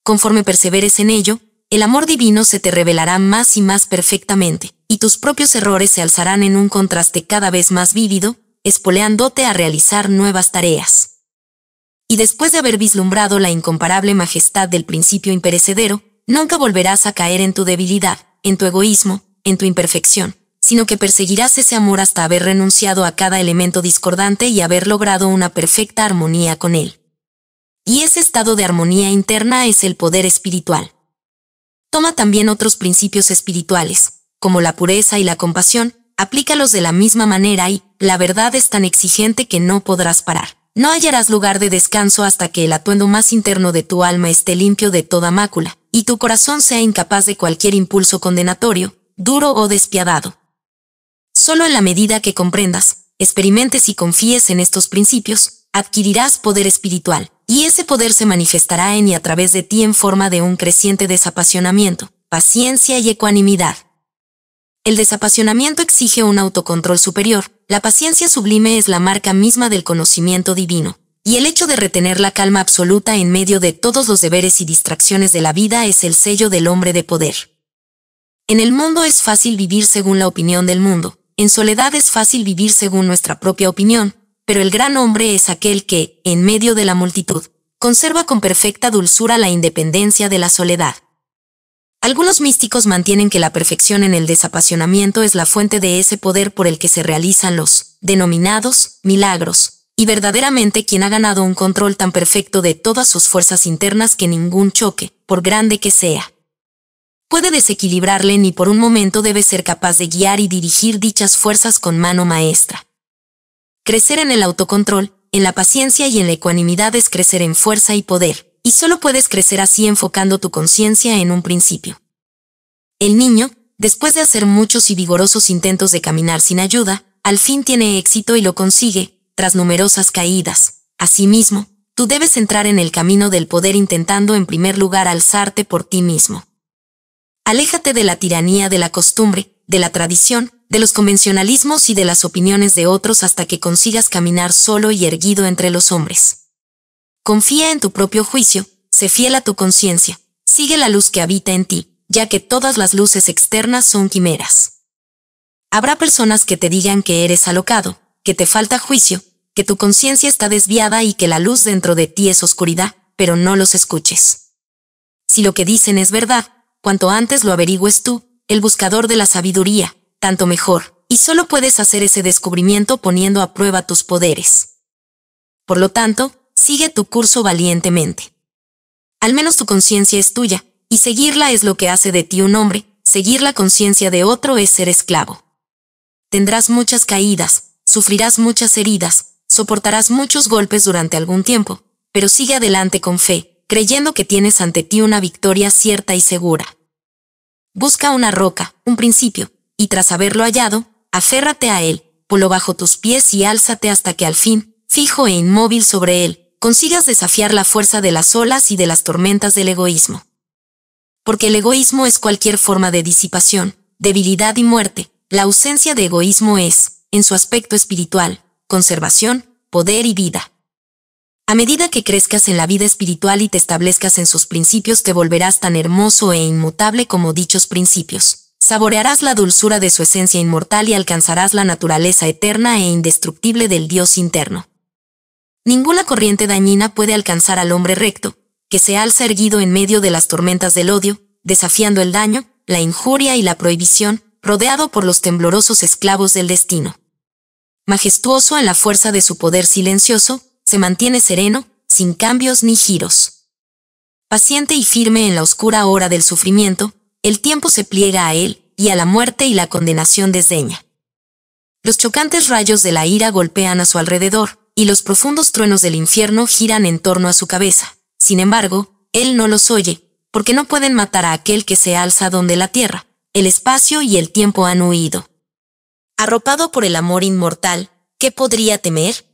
Conforme perseveres en ello, el amor divino se te revelará más y más perfectamente, y tus propios errores se alzarán en un contraste cada vez más vívido, espoleándote a realizar nuevas tareas y después de haber vislumbrado la incomparable majestad del principio imperecedero, nunca volverás a caer en tu debilidad, en tu egoísmo, en tu imperfección, sino que perseguirás ese amor hasta haber renunciado a cada elemento discordante y haber logrado una perfecta armonía con él. Y ese estado de armonía interna es el poder espiritual. Toma también otros principios espirituales, como la pureza y la compasión, aplícalos de la misma manera y, la verdad es tan exigente que no podrás parar. No hallarás lugar de descanso hasta que el atuendo más interno de tu alma esté limpio de toda mácula, y tu corazón sea incapaz de cualquier impulso condenatorio, duro o despiadado. Solo en la medida que comprendas, experimentes y confíes en estos principios, adquirirás poder espiritual, y ese poder se manifestará en y a través de ti en forma de un creciente desapasionamiento, paciencia y ecuanimidad. El desapasionamiento exige un autocontrol superior. La paciencia sublime es la marca misma del conocimiento divino. Y el hecho de retener la calma absoluta en medio de todos los deberes y distracciones de la vida es el sello del hombre de poder. En el mundo es fácil vivir según la opinión del mundo. En soledad es fácil vivir según nuestra propia opinión. Pero el gran hombre es aquel que, en medio de la multitud, conserva con perfecta dulzura la independencia de la soledad. Algunos místicos mantienen que la perfección en el desapasionamiento es la fuente de ese poder por el que se realizan los denominados milagros, y verdaderamente quien ha ganado un control tan perfecto de todas sus fuerzas internas que ningún choque, por grande que sea, puede desequilibrarle ni por un momento debe ser capaz de guiar y dirigir dichas fuerzas con mano maestra. Crecer en el autocontrol, en la paciencia y en la ecuanimidad es crecer en fuerza y poder y solo puedes crecer así enfocando tu conciencia en un principio. El niño, después de hacer muchos y vigorosos intentos de caminar sin ayuda, al fin tiene éxito y lo consigue, tras numerosas caídas. Asimismo, tú debes entrar en el camino del poder intentando en primer lugar alzarte por ti mismo. Aléjate de la tiranía de la costumbre, de la tradición, de los convencionalismos y de las opiniones de otros hasta que consigas caminar solo y erguido entre los hombres. Confía en tu propio juicio, sé fiel a tu conciencia, sigue la luz que habita en ti, ya que todas las luces externas son quimeras. Habrá personas que te digan que eres alocado, que te falta juicio, que tu conciencia está desviada y que la luz dentro de ti es oscuridad, pero no los escuches. Si lo que dicen es verdad, cuanto antes lo averigües tú, el buscador de la sabiduría, tanto mejor, y solo puedes hacer ese descubrimiento poniendo a prueba tus poderes. Por lo tanto, sigue tu curso valientemente. Al menos tu conciencia es tuya, y seguirla es lo que hace de ti un hombre, seguir la conciencia de otro es ser esclavo. Tendrás muchas caídas, sufrirás muchas heridas, soportarás muchos golpes durante algún tiempo, pero sigue adelante con fe, creyendo que tienes ante ti una victoria cierta y segura. Busca una roca, un principio, y tras haberlo hallado, aférrate a él, polo bajo tus pies y álzate hasta que al fin, fijo e inmóvil sobre él, consigas desafiar la fuerza de las olas y de las tormentas del egoísmo. Porque el egoísmo es cualquier forma de disipación, debilidad y muerte. La ausencia de egoísmo es, en su aspecto espiritual, conservación, poder y vida. A medida que crezcas en la vida espiritual y te establezcas en sus principios, te volverás tan hermoso e inmutable como dichos principios. Saborearás la dulzura de su esencia inmortal y alcanzarás la naturaleza eterna e indestructible del Dios interno. Ninguna corriente dañina puede alcanzar al hombre recto, que se alza erguido en medio de las tormentas del odio, desafiando el daño, la injuria y la prohibición, rodeado por los temblorosos esclavos del destino. Majestuoso en la fuerza de su poder silencioso, se mantiene sereno, sin cambios ni giros. Paciente y firme en la oscura hora del sufrimiento, el tiempo se pliega a él, y a la muerte y la condenación desdeña. Los chocantes rayos de la ira golpean a su alrededor, y los profundos truenos del infierno giran en torno a su cabeza. Sin embargo, él no los oye, porque no pueden matar a aquel que se alza donde la tierra, el espacio y el tiempo han huido. Arropado por el amor inmortal, ¿qué podría temer?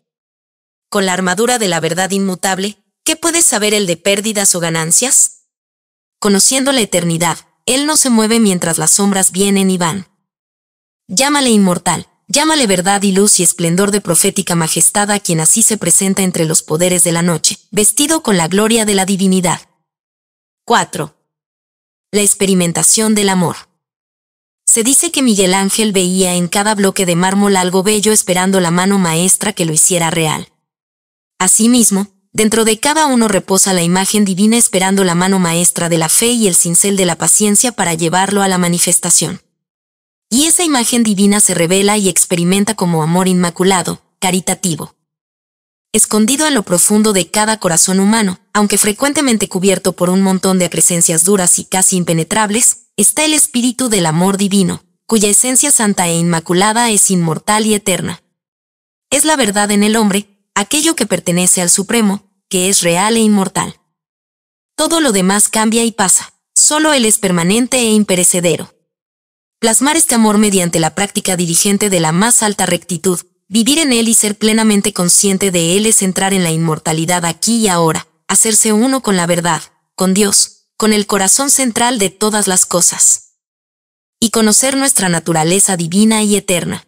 Con la armadura de la verdad inmutable, ¿qué puede saber el de pérdidas o ganancias? Conociendo la eternidad, él no se mueve mientras las sombras vienen y van. Llámale inmortal, Llámale verdad y luz y esplendor de profética majestad a quien así se presenta entre los poderes de la noche, vestido con la gloria de la divinidad. 4. La experimentación del amor. Se dice que Miguel Ángel veía en cada bloque de mármol algo bello esperando la mano maestra que lo hiciera real. Asimismo, dentro de cada uno reposa la imagen divina esperando la mano maestra de la fe y el cincel de la paciencia para llevarlo a la manifestación y esa imagen divina se revela y experimenta como amor inmaculado, caritativo. Escondido en lo profundo de cada corazón humano, aunque frecuentemente cubierto por un montón de acrescencias duras y casi impenetrables, está el espíritu del amor divino, cuya esencia santa e inmaculada es inmortal y eterna. Es la verdad en el hombre, aquello que pertenece al Supremo, que es real e inmortal. Todo lo demás cambia y pasa, solo Él es permanente e imperecedero plasmar este amor mediante la práctica dirigente de la más alta rectitud, vivir en él y ser plenamente consciente de él es entrar en la inmortalidad aquí y ahora, hacerse uno con la verdad, con Dios, con el corazón central de todas las cosas. Y conocer nuestra naturaleza divina y eterna.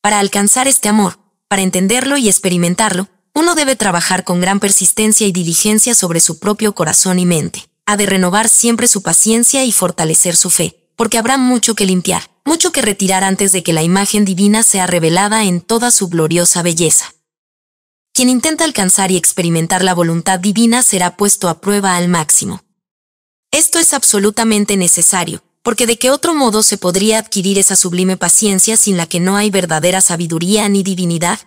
Para alcanzar este amor, para entenderlo y experimentarlo, uno debe trabajar con gran persistencia y diligencia sobre su propio corazón y mente. Ha de renovar siempre su paciencia y fortalecer su fe porque habrá mucho que limpiar, mucho que retirar antes de que la imagen divina sea revelada en toda su gloriosa belleza. Quien intenta alcanzar y experimentar la voluntad divina será puesto a prueba al máximo. Esto es absolutamente necesario, porque de qué otro modo se podría adquirir esa sublime paciencia sin la que no hay verdadera sabiduría ni divinidad?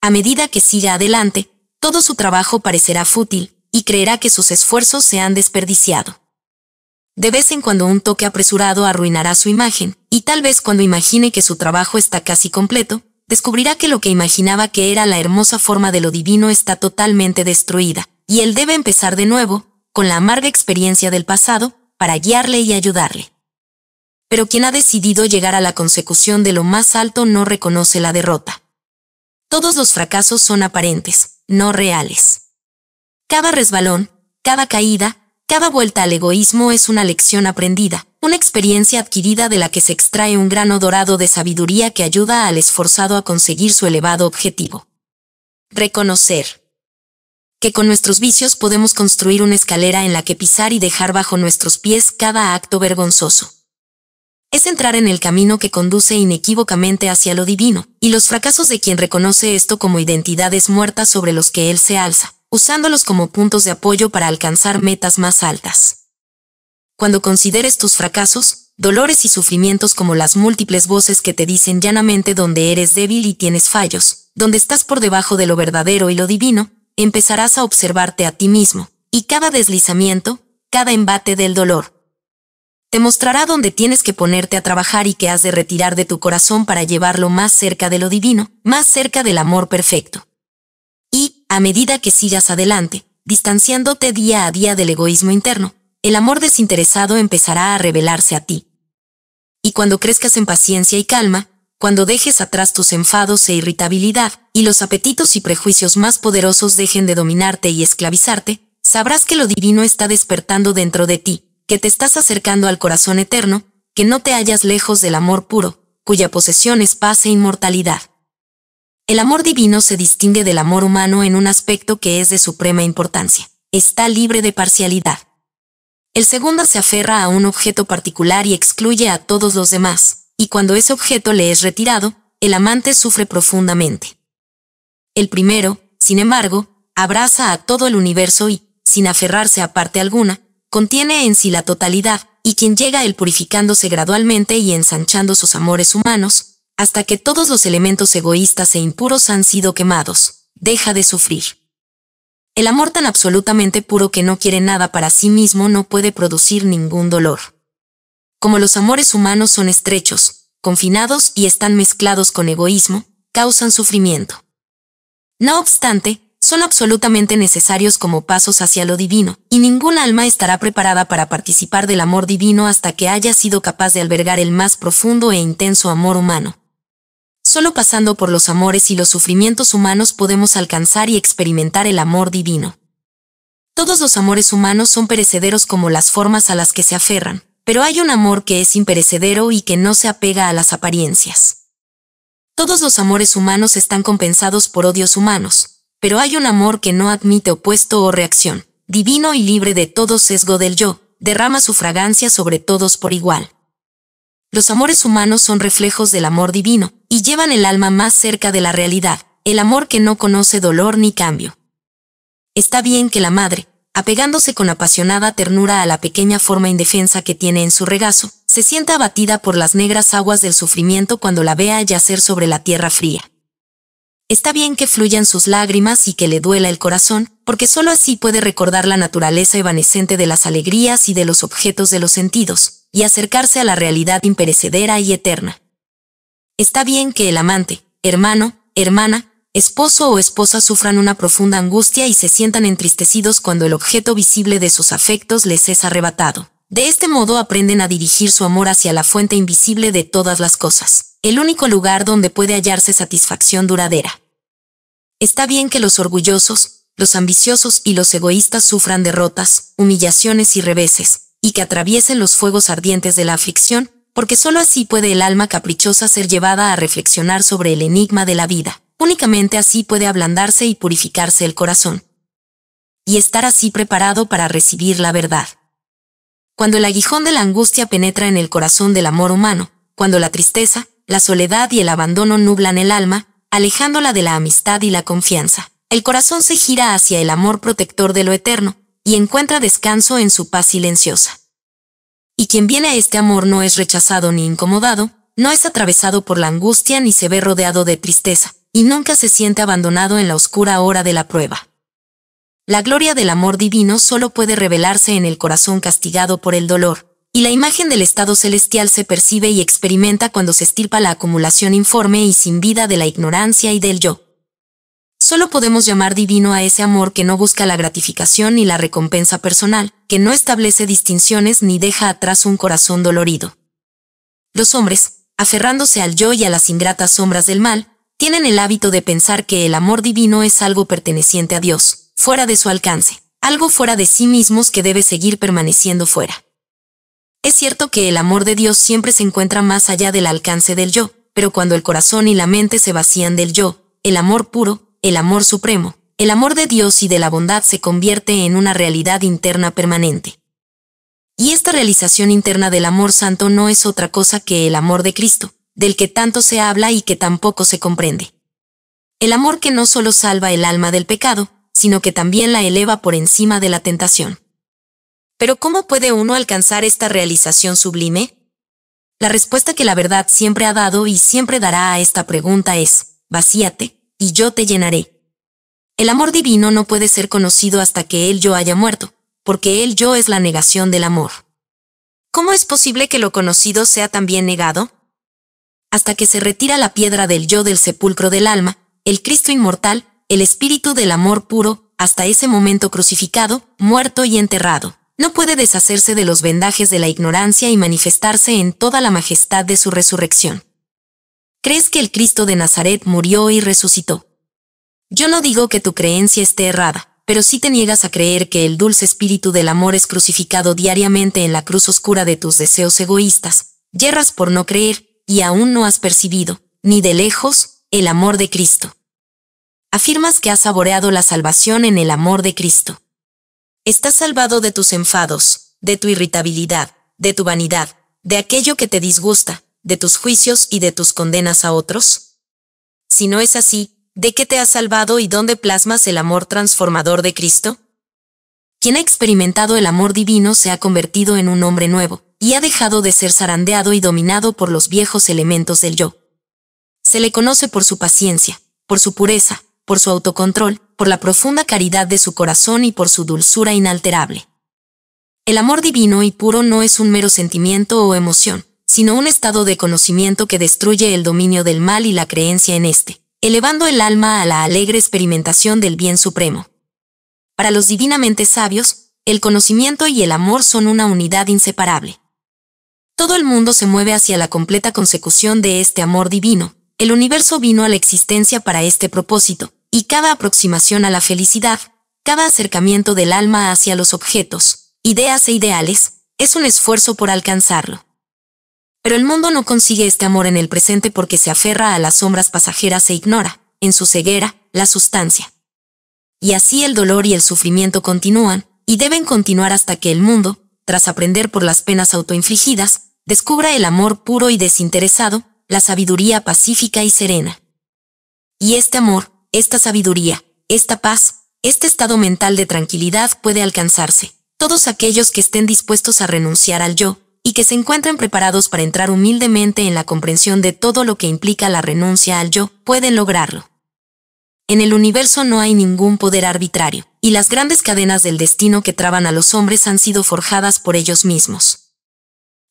A medida que siga adelante, todo su trabajo parecerá fútil, y creerá que sus esfuerzos se han desperdiciado. De vez en cuando un toque apresurado arruinará su imagen, y tal vez cuando imagine que su trabajo está casi completo, descubrirá que lo que imaginaba que era la hermosa forma de lo divino está totalmente destruida, y él debe empezar de nuevo, con la amarga experiencia del pasado, para guiarle y ayudarle. Pero quien ha decidido llegar a la consecución de lo más alto no reconoce la derrota. Todos los fracasos son aparentes, no reales. Cada resbalón, cada caída, cada vuelta al egoísmo es una lección aprendida, una experiencia adquirida de la que se extrae un grano dorado de sabiduría que ayuda al esforzado a conseguir su elevado objetivo. Reconocer. Que con nuestros vicios podemos construir una escalera en la que pisar y dejar bajo nuestros pies cada acto vergonzoso es entrar en el camino que conduce inequívocamente hacia lo divino, y los fracasos de quien reconoce esto como identidades muertas sobre los que él se alza, usándolos como puntos de apoyo para alcanzar metas más altas. Cuando consideres tus fracasos, dolores y sufrimientos como las múltiples voces que te dicen llanamente donde eres débil y tienes fallos, donde estás por debajo de lo verdadero y lo divino, empezarás a observarte a ti mismo, y cada deslizamiento, cada embate del dolor, te mostrará dónde tienes que ponerte a trabajar y qué has de retirar de tu corazón para llevarlo más cerca de lo divino, más cerca del amor perfecto a medida que sigas adelante, distanciándote día a día del egoísmo interno, el amor desinteresado empezará a revelarse a ti. Y cuando crezcas en paciencia y calma, cuando dejes atrás tus enfados e irritabilidad, y los apetitos y prejuicios más poderosos dejen de dominarte y esclavizarte, sabrás que lo divino está despertando dentro de ti, que te estás acercando al corazón eterno, que no te hallas lejos del amor puro, cuya posesión es paz e inmortalidad. El amor divino se distingue del amor humano en un aspecto que es de suprema importancia. Está libre de parcialidad. El segundo se aferra a un objeto particular y excluye a todos los demás, y cuando ese objeto le es retirado, el amante sufre profundamente. El primero, sin embargo, abraza a todo el universo y, sin aferrarse a parte alguna, contiene en sí la totalidad, y quien llega él purificándose gradualmente y ensanchando sus amores humanos, hasta que todos los elementos egoístas e impuros han sido quemados, deja de sufrir. El amor tan absolutamente puro que no quiere nada para sí mismo no puede producir ningún dolor. Como los amores humanos son estrechos, confinados y están mezclados con egoísmo, causan sufrimiento. No obstante, son absolutamente necesarios como pasos hacia lo divino, y ningún alma estará preparada para participar del amor divino hasta que haya sido capaz de albergar el más profundo e intenso amor humano. Solo pasando por los amores y los sufrimientos humanos podemos alcanzar y experimentar el amor divino. Todos los amores humanos son perecederos como las formas a las que se aferran, pero hay un amor que es imperecedero y que no se apega a las apariencias. Todos los amores humanos están compensados por odios humanos, pero hay un amor que no admite opuesto o reacción, divino y libre de todo sesgo del yo, derrama su fragancia sobre todos por igual. Los amores humanos son reflejos del amor divino, y llevan el alma más cerca de la realidad, el amor que no conoce dolor ni cambio. Está bien que la madre, apegándose con apasionada ternura a la pequeña forma indefensa que tiene en su regazo, se sienta abatida por las negras aguas del sufrimiento cuando la vea yacer sobre la tierra fría. Está bien que fluyan sus lágrimas y que le duela el corazón, porque sólo así puede recordar la naturaleza evanescente de las alegrías y de los objetos de los sentidos, y acercarse a la realidad imperecedera y eterna. Está bien que el amante, hermano, hermana, esposo o esposa sufran una profunda angustia y se sientan entristecidos cuando el objeto visible de sus afectos les es arrebatado. De este modo aprenden a dirigir su amor hacia la fuente invisible de todas las cosas, el único lugar donde puede hallarse satisfacción duradera. Está bien que los orgullosos, los ambiciosos y los egoístas sufran derrotas, humillaciones y reveses, y que atraviesen los fuegos ardientes de la aflicción, porque sólo así puede el alma caprichosa ser llevada a reflexionar sobre el enigma de la vida. Únicamente así puede ablandarse y purificarse el corazón. Y estar así preparado para recibir la verdad. Cuando el aguijón de la angustia penetra en el corazón del amor humano, cuando la tristeza, la soledad y el abandono nublan el alma, alejándola de la amistad y la confianza, el corazón se gira hacia el amor protector de lo eterno, y encuentra descanso en su paz silenciosa. Y quien viene a este amor no es rechazado ni incomodado, no es atravesado por la angustia ni se ve rodeado de tristeza, y nunca se siente abandonado en la oscura hora de la prueba. La gloria del amor divino solo puede revelarse en el corazón castigado por el dolor, y la imagen del estado celestial se percibe y experimenta cuando se estirpa la acumulación informe y sin vida de la ignorancia y del yo. Solo podemos llamar divino a ese amor que no busca la gratificación ni la recompensa personal, que no establece distinciones ni deja atrás un corazón dolorido. Los hombres, aferrándose al yo y a las ingratas sombras del mal, tienen el hábito de pensar que el amor divino es algo perteneciente a Dios, fuera de su alcance, algo fuera de sí mismos que debe seguir permaneciendo fuera. Es cierto que el amor de Dios siempre se encuentra más allá del alcance del yo, pero cuando el corazón y la mente se vacían del yo, el amor puro, el amor supremo, el amor de Dios y de la bondad se convierte en una realidad interna permanente. Y esta realización interna del amor santo no es otra cosa que el amor de Cristo, del que tanto se habla y que tampoco se comprende. El amor que no solo salva el alma del pecado, sino que también la eleva por encima de la tentación. Pero ¿cómo puede uno alcanzar esta realización sublime? La respuesta que la verdad siempre ha dado y siempre dará a esta pregunta es, vacíate, y yo te llenaré. El amor divino no puede ser conocido hasta que el yo haya muerto, porque el yo es la negación del amor. ¿Cómo es posible que lo conocido sea también negado? Hasta que se retira la piedra del yo del sepulcro del alma, el Cristo inmortal, el espíritu del amor puro, hasta ese momento crucificado, muerto y enterrado, no puede deshacerse de los vendajes de la ignorancia y manifestarse en toda la majestad de su resurrección crees que el Cristo de Nazaret murió y resucitó. Yo no digo que tu creencia esté errada, pero si te niegas a creer que el dulce espíritu del amor es crucificado diariamente en la cruz oscura de tus deseos egoístas, yerras por no creer, y aún no has percibido, ni de lejos, el amor de Cristo. Afirmas que has saboreado la salvación en el amor de Cristo. Estás salvado de tus enfados, de tu irritabilidad, de tu vanidad, de aquello que te disgusta, de tus juicios y de tus condenas a otros? Si no es así, ¿de qué te has salvado y dónde plasmas el amor transformador de Cristo? Quien ha experimentado el amor divino se ha convertido en un hombre nuevo, y ha dejado de ser zarandeado y dominado por los viejos elementos del yo. Se le conoce por su paciencia, por su pureza, por su autocontrol, por la profunda caridad de su corazón y por su dulzura inalterable. El amor divino y puro no es un mero sentimiento o emoción, sino un estado de conocimiento que destruye el dominio del mal y la creencia en éste, elevando el alma a la alegre experimentación del bien supremo. Para los divinamente sabios, el conocimiento y el amor son una unidad inseparable. Todo el mundo se mueve hacia la completa consecución de este amor divino. El universo vino a la existencia para este propósito, y cada aproximación a la felicidad, cada acercamiento del alma hacia los objetos, ideas e ideales, es un esfuerzo por alcanzarlo. Pero el mundo no consigue este amor en el presente porque se aferra a las sombras pasajeras e ignora, en su ceguera, la sustancia. Y así el dolor y el sufrimiento continúan, y deben continuar hasta que el mundo, tras aprender por las penas autoinfligidas, descubra el amor puro y desinteresado, la sabiduría pacífica y serena. Y este amor, esta sabiduría, esta paz, este estado mental de tranquilidad puede alcanzarse. Todos aquellos que estén dispuestos a renunciar al yo, y que se encuentren preparados para entrar humildemente en la comprensión de todo lo que implica la renuncia al yo, pueden lograrlo. En el universo no hay ningún poder arbitrario, y las grandes cadenas del destino que traban a los hombres han sido forjadas por ellos mismos.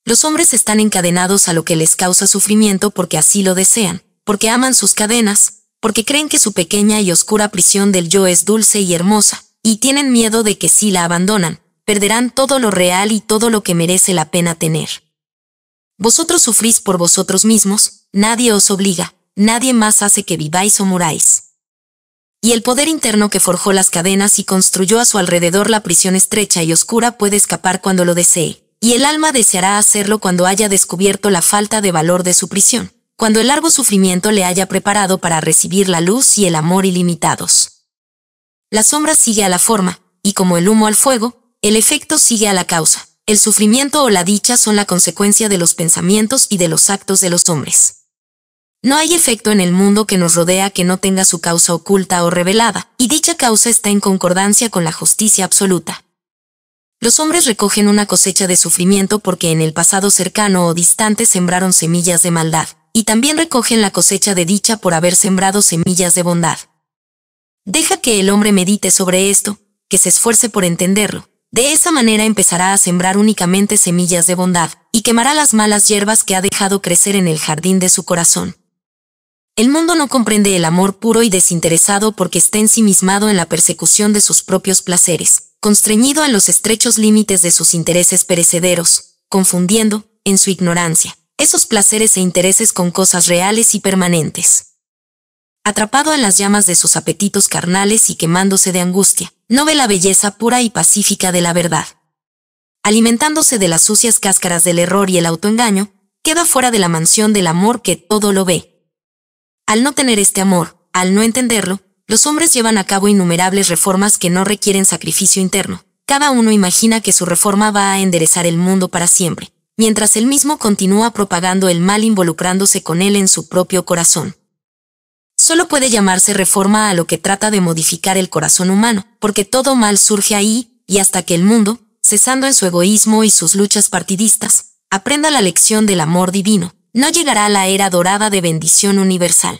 Los hombres están encadenados a lo que les causa sufrimiento porque así lo desean, porque aman sus cadenas, porque creen que su pequeña y oscura prisión del yo es dulce y hermosa, y tienen miedo de que si la abandonan, perderán todo lo real y todo lo que merece la pena tener. Vosotros sufrís por vosotros mismos, nadie os obliga, nadie más hace que viváis o muráis. Y el poder interno que forjó las cadenas y construyó a su alrededor la prisión estrecha y oscura puede escapar cuando lo desee, y el alma deseará hacerlo cuando haya descubierto la falta de valor de su prisión, cuando el largo sufrimiento le haya preparado para recibir la luz y el amor ilimitados. La sombra sigue a la forma, y como el humo al fuego, el efecto sigue a la causa. El sufrimiento o la dicha son la consecuencia de los pensamientos y de los actos de los hombres. No hay efecto en el mundo que nos rodea que no tenga su causa oculta o revelada, y dicha causa está en concordancia con la justicia absoluta. Los hombres recogen una cosecha de sufrimiento porque en el pasado cercano o distante sembraron semillas de maldad, y también recogen la cosecha de dicha por haber sembrado semillas de bondad. Deja que el hombre medite sobre esto, que se esfuerce por entenderlo, de esa manera empezará a sembrar únicamente semillas de bondad, y quemará las malas hierbas que ha dejado crecer en el jardín de su corazón. El mundo no comprende el amor puro y desinteresado porque está ensimismado en la persecución de sus propios placeres, constreñido a los estrechos límites de sus intereses perecederos, confundiendo, en su ignorancia, esos placeres e intereses con cosas reales y permanentes. Atrapado en las llamas de sus apetitos carnales y quemándose de angustia, no ve la belleza pura y pacífica de la verdad. Alimentándose de las sucias cáscaras del error y el autoengaño, queda fuera de la mansión del amor que todo lo ve. Al no tener este amor, al no entenderlo, los hombres llevan a cabo innumerables reformas que no requieren sacrificio interno. Cada uno imagina que su reforma va a enderezar el mundo para siempre, mientras él mismo continúa propagando el mal involucrándose con él en su propio corazón solo puede llamarse reforma a lo que trata de modificar el corazón humano, porque todo mal surge ahí, y hasta que el mundo, cesando en su egoísmo y sus luchas partidistas, aprenda la lección del amor divino, no llegará a la era dorada de bendición universal.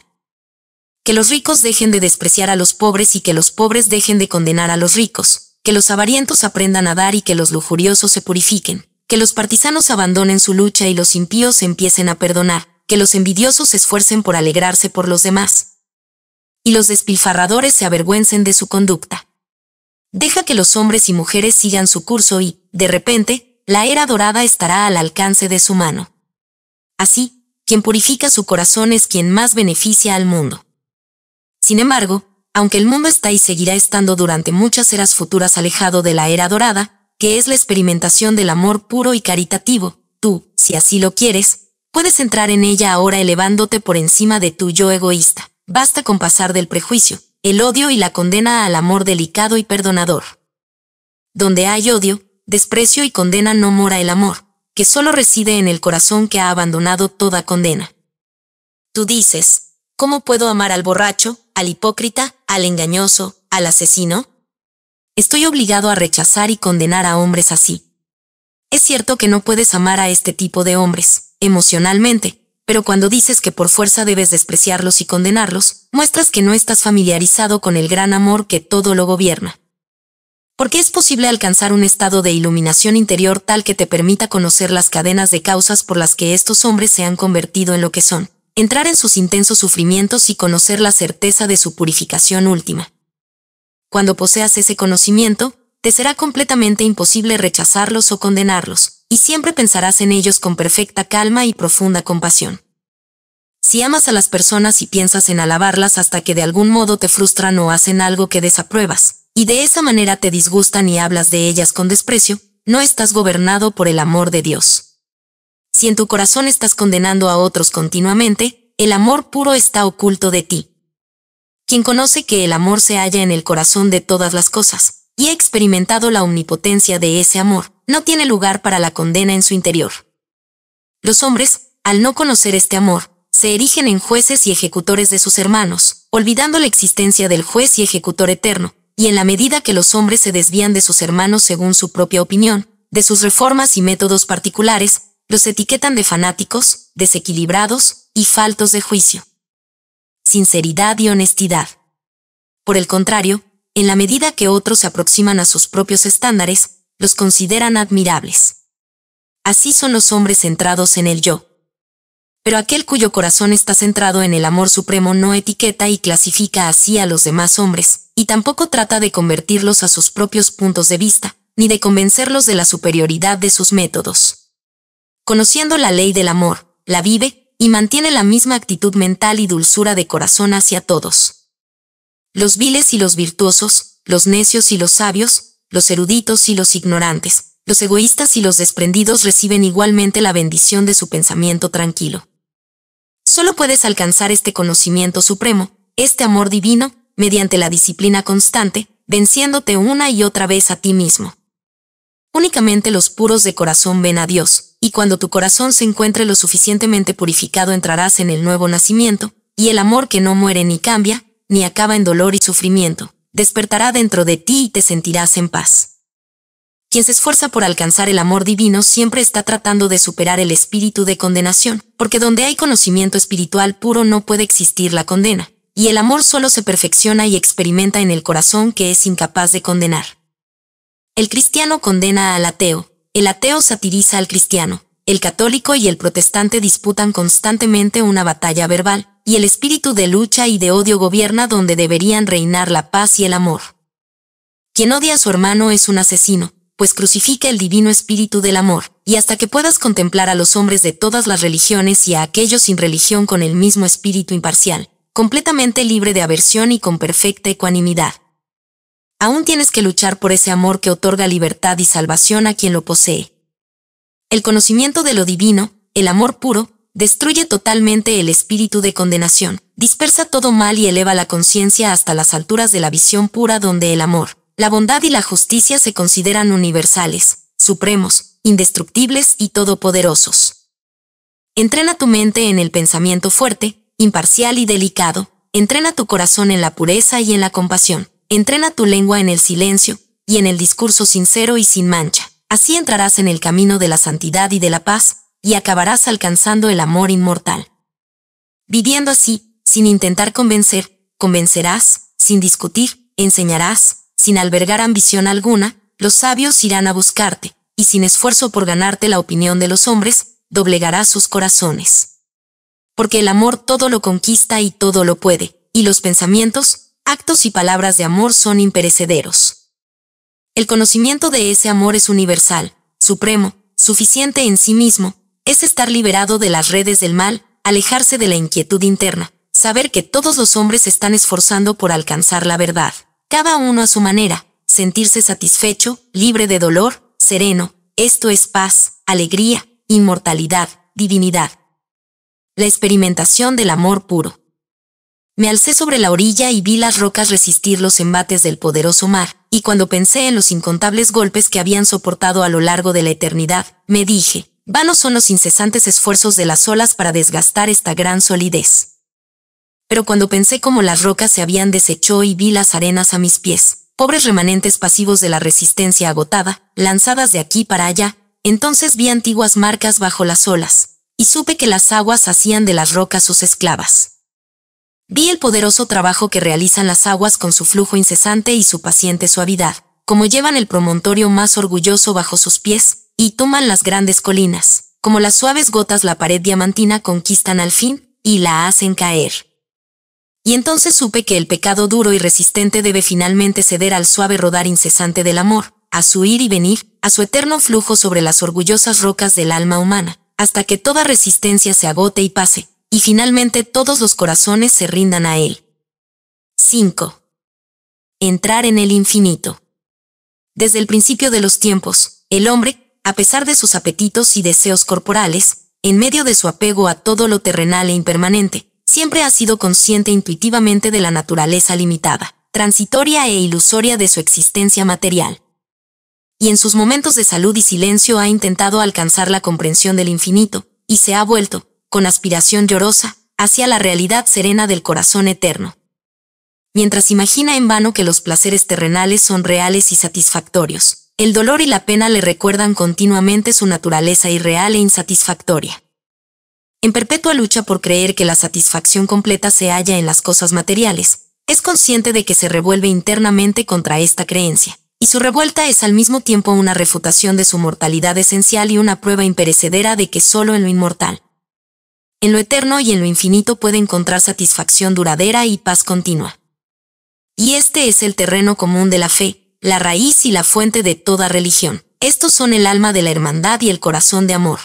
Que los ricos dejen de despreciar a los pobres y que los pobres dejen de condenar a los ricos, que los avarientos aprendan a dar y que los lujuriosos se purifiquen, que los partisanos abandonen su lucha y los impíos empiecen a perdonar, que los envidiosos se esfuercen por alegrarse por los demás, y los despilfarradores se avergüencen de su conducta. Deja que los hombres y mujeres sigan su curso y, de repente, la era dorada estará al alcance de su mano. Así, quien purifica su corazón es quien más beneficia al mundo. Sin embargo, aunque el mundo está y seguirá estando durante muchas eras futuras alejado de la era dorada, que es la experimentación del amor puro y caritativo, tú, si así lo quieres, puedes entrar en ella ahora elevándote por encima de tu yo egoísta. Basta con pasar del prejuicio, el odio y la condena al amor delicado y perdonador. Donde hay odio, desprecio y condena no mora el amor, que solo reside en el corazón que ha abandonado toda condena. Tú dices, ¿cómo puedo amar al borracho, al hipócrita, al engañoso, al asesino? Estoy obligado a rechazar y condenar a hombres así. Es cierto que no puedes amar a este tipo de hombres, emocionalmente, pero cuando dices que por fuerza debes despreciarlos y condenarlos, muestras que no estás familiarizado con el gran amor que todo lo gobierna. Porque es posible alcanzar un estado de iluminación interior tal que te permita conocer las cadenas de causas por las que estos hombres se han convertido en lo que son, entrar en sus intensos sufrimientos y conocer la certeza de su purificación última. Cuando poseas ese conocimiento, te será completamente imposible rechazarlos o condenarlos, y siempre pensarás en ellos con perfecta calma y profunda compasión. Si amas a las personas y piensas en alabarlas hasta que de algún modo te frustran o hacen algo que desapruebas, y de esa manera te disgustan y hablas de ellas con desprecio, no estás gobernado por el amor de Dios. Si en tu corazón estás condenando a otros continuamente, el amor puro está oculto de ti. Quien conoce que el amor se halla en el corazón de todas las cosas, y ha experimentado la omnipotencia de ese amor, no tiene lugar para la condena en su interior. Los hombres, al no conocer este amor, se erigen en jueces y ejecutores de sus hermanos, olvidando la existencia del juez y ejecutor eterno, y en la medida que los hombres se desvían de sus hermanos según su propia opinión, de sus reformas y métodos particulares, los etiquetan de fanáticos, desequilibrados y faltos de juicio. Sinceridad y honestidad. Por el contrario, en la medida que otros se aproximan a sus propios estándares, los consideran admirables. Así son los hombres centrados en el yo. Pero aquel cuyo corazón está centrado en el amor supremo no etiqueta y clasifica así a los demás hombres, y tampoco trata de convertirlos a sus propios puntos de vista, ni de convencerlos de la superioridad de sus métodos. Conociendo la ley del amor, la vive, y mantiene la misma actitud mental y dulzura de corazón hacia todos. Los viles y los virtuosos, los necios y los sabios, los eruditos y los ignorantes, los egoístas y los desprendidos reciben igualmente la bendición de su pensamiento tranquilo. Solo puedes alcanzar este conocimiento supremo, este amor divino, mediante la disciplina constante, venciéndote una y otra vez a ti mismo. Únicamente los puros de corazón ven a Dios, y cuando tu corazón se encuentre lo suficientemente purificado entrarás en el nuevo nacimiento, y el amor que no muere ni cambia, ni acaba en dolor y sufrimiento, despertará dentro de ti y te sentirás en paz. Quien se esfuerza por alcanzar el amor divino siempre está tratando de superar el espíritu de condenación, porque donde hay conocimiento espiritual puro no puede existir la condena, y el amor solo se perfecciona y experimenta en el corazón que es incapaz de condenar. El cristiano condena al ateo, el ateo satiriza al cristiano, el católico y el protestante disputan constantemente una batalla verbal, y el espíritu de lucha y de odio gobierna donde deberían reinar la paz y el amor. Quien odia a su hermano es un asesino, pues crucifica el divino espíritu del amor, y hasta que puedas contemplar a los hombres de todas las religiones y a aquellos sin religión con el mismo espíritu imparcial, completamente libre de aversión y con perfecta ecuanimidad. Aún tienes que luchar por ese amor que otorga libertad y salvación a quien lo posee. El conocimiento de lo divino, el amor puro, destruye totalmente el espíritu de condenación, dispersa todo mal y eleva la conciencia hasta las alturas de la visión pura donde el amor, la bondad y la justicia se consideran universales, supremos, indestructibles y todopoderosos. Entrena tu mente en el pensamiento fuerte, imparcial y delicado, entrena tu corazón en la pureza y en la compasión, entrena tu lengua en el silencio, y en el discurso sincero y sin mancha. Así entrarás en el camino de la santidad y de la paz, y acabarás alcanzando el amor inmortal. Viviendo así, sin intentar convencer, convencerás, sin discutir, enseñarás, sin albergar ambición alguna, los sabios irán a buscarte, y sin esfuerzo por ganarte la opinión de los hombres, doblegarás sus corazones. Porque el amor todo lo conquista y todo lo puede, y los pensamientos, actos y palabras de amor son imperecederos. El conocimiento de ese amor es universal, supremo, suficiente en sí mismo, es estar liberado de las redes del mal, alejarse de la inquietud interna, saber que todos los hombres están esforzando por alcanzar la verdad, cada uno a su manera, sentirse satisfecho, libre de dolor, sereno, esto es paz, alegría, inmortalidad, divinidad. La experimentación del amor puro. Me alcé sobre la orilla y vi las rocas resistir los embates del poderoso mar, y cuando pensé en los incontables golpes que habían soportado a lo largo de la eternidad, me dije, vanos son los incesantes esfuerzos de las olas para desgastar esta gran solidez. Pero cuando pensé cómo las rocas se habían deshecho y vi las arenas a mis pies, pobres remanentes pasivos de la resistencia agotada, lanzadas de aquí para allá, entonces vi antiguas marcas bajo las olas, y supe que las aguas hacían de las rocas sus esclavas. Vi el poderoso trabajo que realizan las aguas con su flujo incesante y su paciente suavidad, como llevan el promontorio más orgulloso bajo sus pies, y toman las grandes colinas, como las suaves gotas la pared diamantina conquistan al fin, y la hacen caer. Y entonces supe que el pecado duro y resistente debe finalmente ceder al suave rodar incesante del amor, a su ir y venir, a su eterno flujo sobre las orgullosas rocas del alma humana, hasta que toda resistencia se agote y pase, y finalmente todos los corazones se rindan a Él. 5. Entrar en el infinito. Desde el principio de los tiempos, el hombre, a pesar de sus apetitos y deseos corporales, en medio de su apego a todo lo terrenal e impermanente, siempre ha sido consciente intuitivamente de la naturaleza limitada, transitoria e ilusoria de su existencia material. Y en sus momentos de salud y silencio ha intentado alcanzar la comprensión del infinito, y se ha vuelto, con aspiración llorosa, hacia la realidad serena del corazón eterno. Mientras imagina en vano que los placeres terrenales son reales y satisfactorios, el dolor y la pena le recuerdan continuamente su naturaleza irreal e insatisfactoria. En perpetua lucha por creer que la satisfacción completa se halla en las cosas materiales, es consciente de que se revuelve internamente contra esta creencia, y su revuelta es al mismo tiempo una refutación de su mortalidad esencial y una prueba imperecedera de que solo en lo inmortal, en lo eterno y en lo infinito puede encontrar satisfacción duradera y paz continua. Y este es el terreno común de la fe, la raíz y la fuente de toda religión. Estos son el alma de la hermandad y el corazón de amor.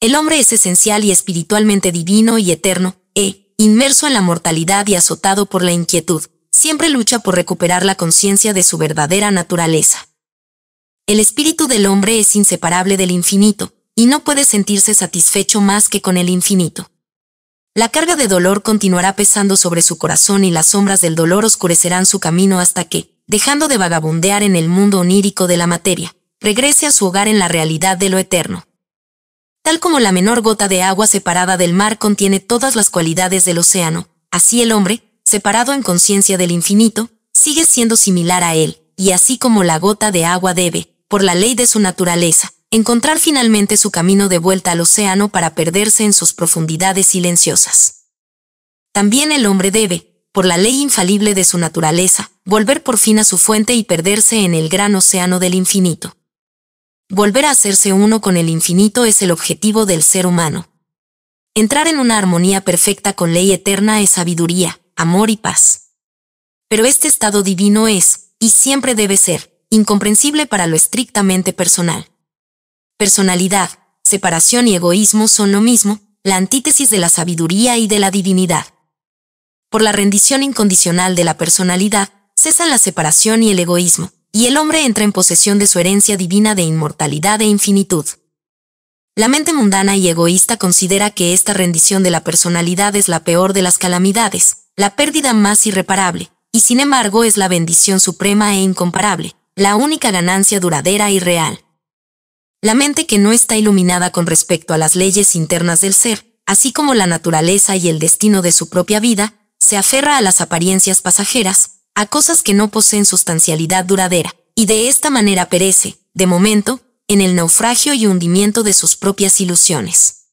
El hombre es esencial y espiritualmente divino y eterno, e, inmerso en la mortalidad y azotado por la inquietud, siempre lucha por recuperar la conciencia de su verdadera naturaleza. El espíritu del hombre es inseparable del infinito, y no puede sentirse satisfecho más que con el infinito. La carga de dolor continuará pesando sobre su corazón y las sombras del dolor oscurecerán su camino hasta que, dejando de vagabundear en el mundo onírico de la materia, regrese a su hogar en la realidad de lo eterno. Tal como la menor gota de agua separada del mar contiene todas las cualidades del océano, así el hombre, separado en conciencia del infinito, sigue siendo similar a él, y así como la gota de agua debe, por la ley de su naturaleza, encontrar finalmente su camino de vuelta al océano para perderse en sus profundidades silenciosas. También el hombre debe, por la ley infalible de su naturaleza, volver por fin a su fuente y perderse en el gran océano del infinito. Volver a hacerse uno con el infinito es el objetivo del ser humano. Entrar en una armonía perfecta con ley eterna es sabiduría, amor y paz. Pero este estado divino es, y siempre debe ser, incomprensible para lo estrictamente personal. Personalidad, separación y egoísmo son lo mismo, la antítesis de la sabiduría y de la divinidad. Por la rendición incondicional de la personalidad, cesan la separación y el egoísmo, y el hombre entra en posesión de su herencia divina de inmortalidad e infinitud. La mente mundana y egoísta considera que esta rendición de la personalidad es la peor de las calamidades, la pérdida más irreparable, y sin embargo es la bendición suprema e incomparable, la única ganancia duradera y real. La mente que no está iluminada con respecto a las leyes internas del ser, así como la naturaleza y el destino de su propia vida, se aferra a las apariencias pasajeras, a cosas que no poseen sustancialidad duradera, y de esta manera perece, de momento, en el naufragio y hundimiento de sus propias ilusiones.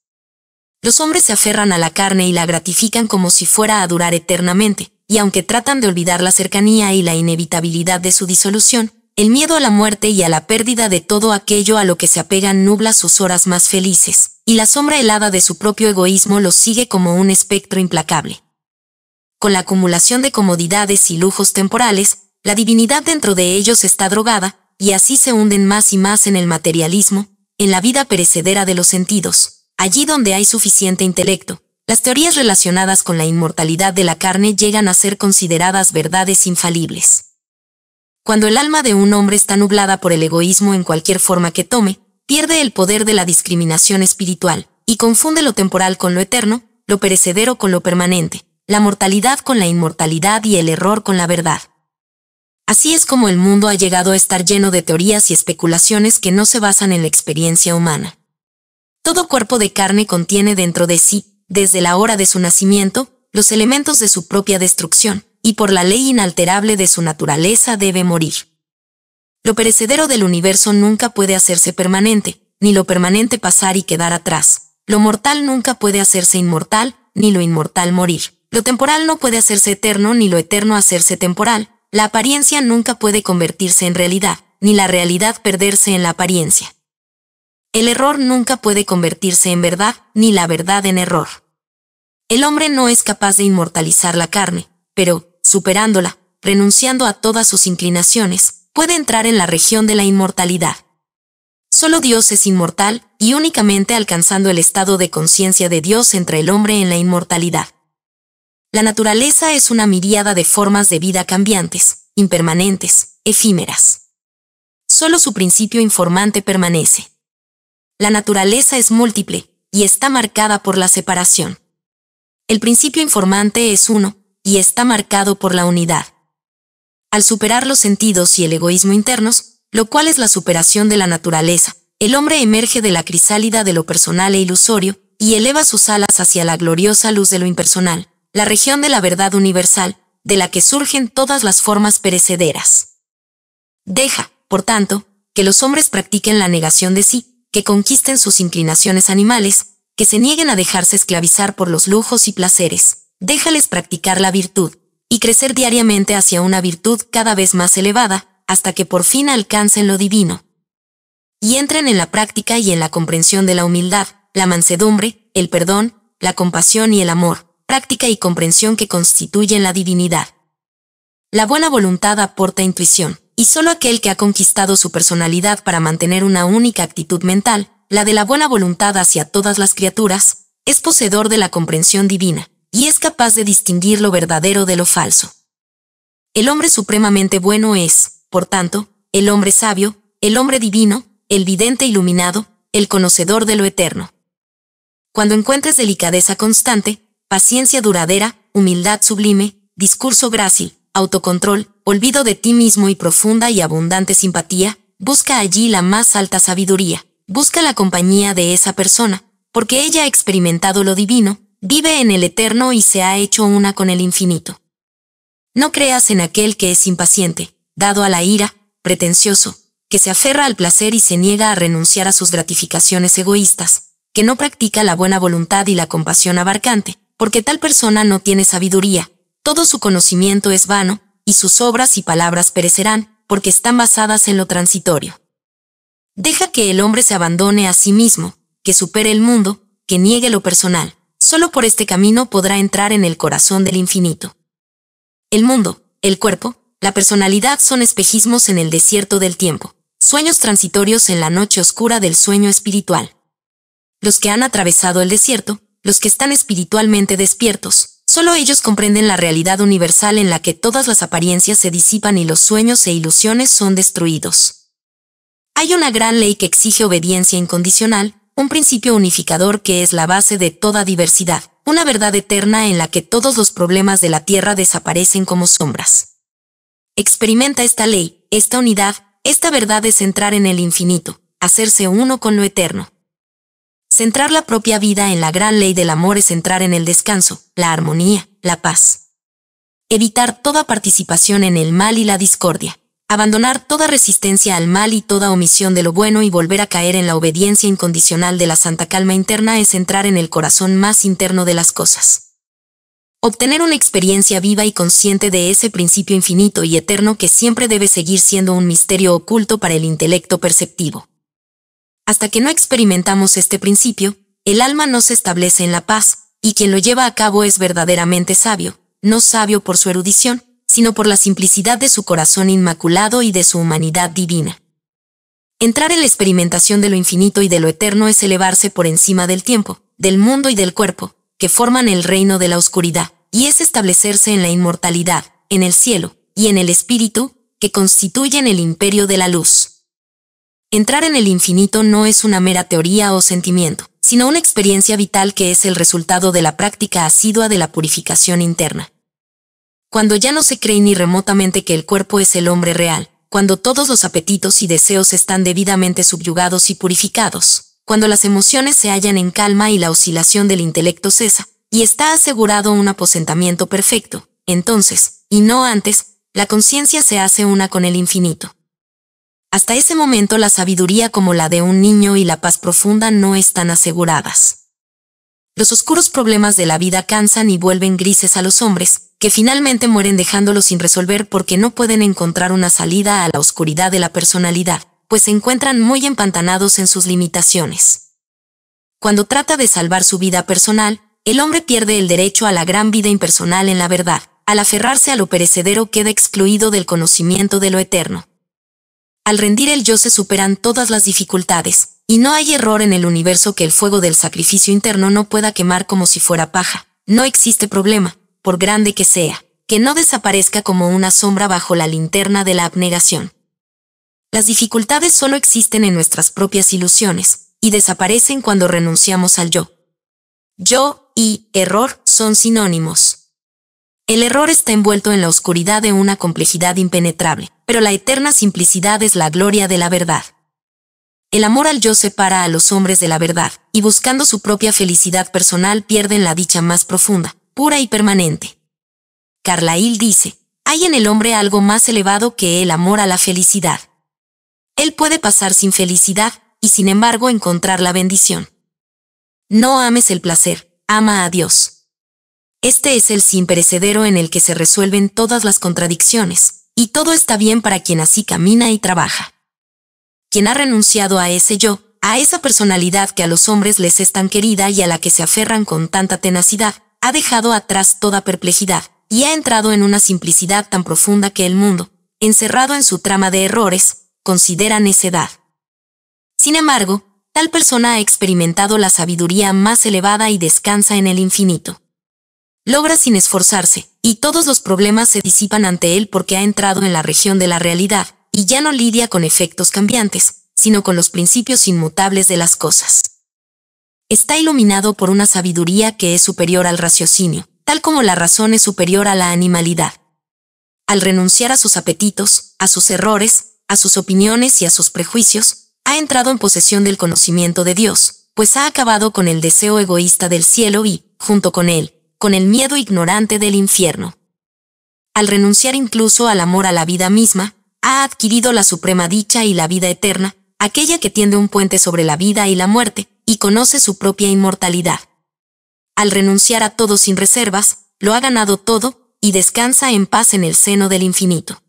Los hombres se aferran a la carne y la gratifican como si fuera a durar eternamente, y aunque tratan de olvidar la cercanía y la inevitabilidad de su disolución, el miedo a la muerte y a la pérdida de todo aquello a lo que se apegan nubla sus horas más felices, y la sombra helada de su propio egoísmo los sigue como un espectro implacable. Con la acumulación de comodidades y lujos temporales, la divinidad dentro de ellos está drogada, y así se hunden más y más en el materialismo, en la vida perecedera de los sentidos, allí donde hay suficiente intelecto. Las teorías relacionadas con la inmortalidad de la carne llegan a ser consideradas verdades infalibles. Cuando el alma de un hombre está nublada por el egoísmo en cualquier forma que tome, pierde el poder de la discriminación espiritual y confunde lo temporal con lo eterno, lo perecedero con lo permanente, la mortalidad con la inmortalidad y el error con la verdad. Así es como el mundo ha llegado a estar lleno de teorías y especulaciones que no se basan en la experiencia humana. Todo cuerpo de carne contiene dentro de sí, desde la hora de su nacimiento, los elementos de su propia destrucción, y por la ley inalterable de su naturaleza debe morir. Lo perecedero del universo nunca puede hacerse permanente, ni lo permanente pasar y quedar atrás. Lo mortal nunca puede hacerse inmortal, ni lo inmortal morir. Lo temporal no puede hacerse eterno, ni lo eterno hacerse temporal. La apariencia nunca puede convertirse en realidad, ni la realidad perderse en la apariencia. El error nunca puede convertirse en verdad, ni la verdad en error. El hombre no es capaz de inmortalizar la carne, pero superándola, renunciando a todas sus inclinaciones, puede entrar en la región de la inmortalidad. Solo Dios es inmortal y únicamente alcanzando el estado de conciencia de Dios entre el hombre en la inmortalidad. La naturaleza es una miríada de formas de vida cambiantes, impermanentes, efímeras. Solo su principio informante permanece. La naturaleza es múltiple y está marcada por la separación. El principio informante es uno, y está marcado por la unidad. Al superar los sentidos y el egoísmo internos, lo cual es la superación de la naturaleza, el hombre emerge de la crisálida de lo personal e ilusorio y eleva sus alas hacia la gloriosa luz de lo impersonal, la región de la verdad universal, de la que surgen todas las formas perecederas. Deja, por tanto, que los hombres practiquen la negación de sí, que conquisten sus inclinaciones animales, que se nieguen a dejarse esclavizar por los lujos y placeres, déjales practicar la virtud y crecer diariamente hacia una virtud cada vez más elevada hasta que por fin alcancen lo divino. Y entren en la práctica y en la comprensión de la humildad, la mansedumbre, el perdón, la compasión y el amor, práctica y comprensión que constituyen la divinidad. La buena voluntad aporta intuición, y solo aquel que ha conquistado su personalidad para mantener una única actitud mental, la de la buena voluntad hacia todas las criaturas, es poseedor de la comprensión divina y es capaz de distinguir lo verdadero de lo falso. El hombre supremamente bueno es, por tanto, el hombre sabio, el hombre divino, el vidente iluminado, el conocedor de lo eterno. Cuando encuentres delicadeza constante, paciencia duradera, humildad sublime, discurso grácil, autocontrol, olvido de ti mismo y profunda y abundante simpatía, busca allí la más alta sabiduría, busca la compañía de esa persona, porque ella ha experimentado lo divino, vive en el eterno y se ha hecho una con el infinito. No creas en aquel que es impaciente, dado a la ira, pretencioso, que se aferra al placer y se niega a renunciar a sus gratificaciones egoístas, que no practica la buena voluntad y la compasión abarcante, porque tal persona no tiene sabiduría, todo su conocimiento es vano, y sus obras y palabras perecerán, porque están basadas en lo transitorio. Deja que el hombre se abandone a sí mismo, que supere el mundo, que niegue lo personal, Solo por este camino podrá entrar en el corazón del infinito. El mundo, el cuerpo, la personalidad son espejismos en el desierto del tiempo, sueños transitorios en la noche oscura del sueño espiritual. Los que han atravesado el desierto, los que están espiritualmente despiertos, solo ellos comprenden la realidad universal en la que todas las apariencias se disipan y los sueños e ilusiones son destruidos. Hay una gran ley que exige obediencia incondicional, un principio unificador que es la base de toda diversidad, una verdad eterna en la que todos los problemas de la Tierra desaparecen como sombras. Experimenta esta ley, esta unidad, esta verdad es entrar en el infinito, hacerse uno con lo eterno. Centrar la propia vida en la gran ley del amor es entrar en el descanso, la armonía, la paz. Evitar toda participación en el mal y la discordia abandonar toda resistencia al mal y toda omisión de lo bueno y volver a caer en la obediencia incondicional de la santa calma interna es entrar en el corazón más interno de las cosas. Obtener una experiencia viva y consciente de ese principio infinito y eterno que siempre debe seguir siendo un misterio oculto para el intelecto perceptivo. Hasta que no experimentamos este principio, el alma no se establece en la paz, y quien lo lleva a cabo es verdaderamente sabio, no sabio por su erudición, sino por la simplicidad de su corazón inmaculado y de su humanidad divina. Entrar en la experimentación de lo infinito y de lo eterno es elevarse por encima del tiempo, del mundo y del cuerpo, que forman el reino de la oscuridad, y es establecerse en la inmortalidad, en el cielo, y en el espíritu, que constituyen el imperio de la luz. Entrar en el infinito no es una mera teoría o sentimiento, sino una experiencia vital que es el resultado de la práctica asidua de la purificación interna cuando ya no se cree ni remotamente que el cuerpo es el hombre real, cuando todos los apetitos y deseos están debidamente subyugados y purificados, cuando las emociones se hallan en calma y la oscilación del intelecto cesa, y está asegurado un aposentamiento perfecto, entonces, y no antes, la conciencia se hace una con el infinito. Hasta ese momento la sabiduría como la de un niño y la paz profunda no están aseguradas. Los oscuros problemas de la vida cansan y vuelven grises a los hombres, que finalmente mueren dejándolo sin resolver porque no pueden encontrar una salida a la oscuridad de la personalidad, pues se encuentran muy empantanados en sus limitaciones. Cuando trata de salvar su vida personal, el hombre pierde el derecho a la gran vida impersonal en la verdad, al aferrarse a lo perecedero queda excluido del conocimiento de lo eterno. Al rendir el yo se superan todas las dificultades, y no hay error en el universo que el fuego del sacrificio interno no pueda quemar como si fuera paja. No existe problema, por grande que sea, que no desaparezca como una sombra bajo la linterna de la abnegación. Las dificultades solo existen en nuestras propias ilusiones, y desaparecen cuando renunciamos al yo. Yo y error son sinónimos. El error está envuelto en la oscuridad de una complejidad impenetrable, pero la eterna simplicidad es la gloria de la verdad. El amor al yo separa a los hombres de la verdad, y buscando su propia felicidad personal pierden la dicha más profunda, pura y permanente. Carlyle dice, hay en el hombre algo más elevado que el amor a la felicidad. Él puede pasar sin felicidad y sin embargo encontrar la bendición. No ames el placer, ama a Dios. Este es el sin perecedero en el que se resuelven todas las contradicciones, y todo está bien para quien así camina y trabaja. Quien ha renunciado a ese yo, a esa personalidad que a los hombres les es tan querida y a la que se aferran con tanta tenacidad, ha dejado atrás toda perplejidad y ha entrado en una simplicidad tan profunda que el mundo, encerrado en su trama de errores, considera necedad. Sin embargo, tal persona ha experimentado la sabiduría más elevada y descansa en el infinito. Logra sin esforzarse, y todos los problemas se disipan ante él porque ha entrado en la región de la realidad, y ya no lidia con efectos cambiantes, sino con los principios inmutables de las cosas está iluminado por una sabiduría que es superior al raciocinio, tal como la razón es superior a la animalidad. Al renunciar a sus apetitos, a sus errores, a sus opiniones y a sus prejuicios, ha entrado en posesión del conocimiento de Dios, pues ha acabado con el deseo egoísta del cielo y, junto con él, con el miedo ignorante del infierno. Al renunciar incluso al amor a la vida misma, ha adquirido la suprema dicha y la vida eterna, aquella que tiende un puente sobre la vida y la muerte, y conoce su propia inmortalidad. Al renunciar a todo sin reservas, lo ha ganado todo y descansa en paz en el seno del infinito.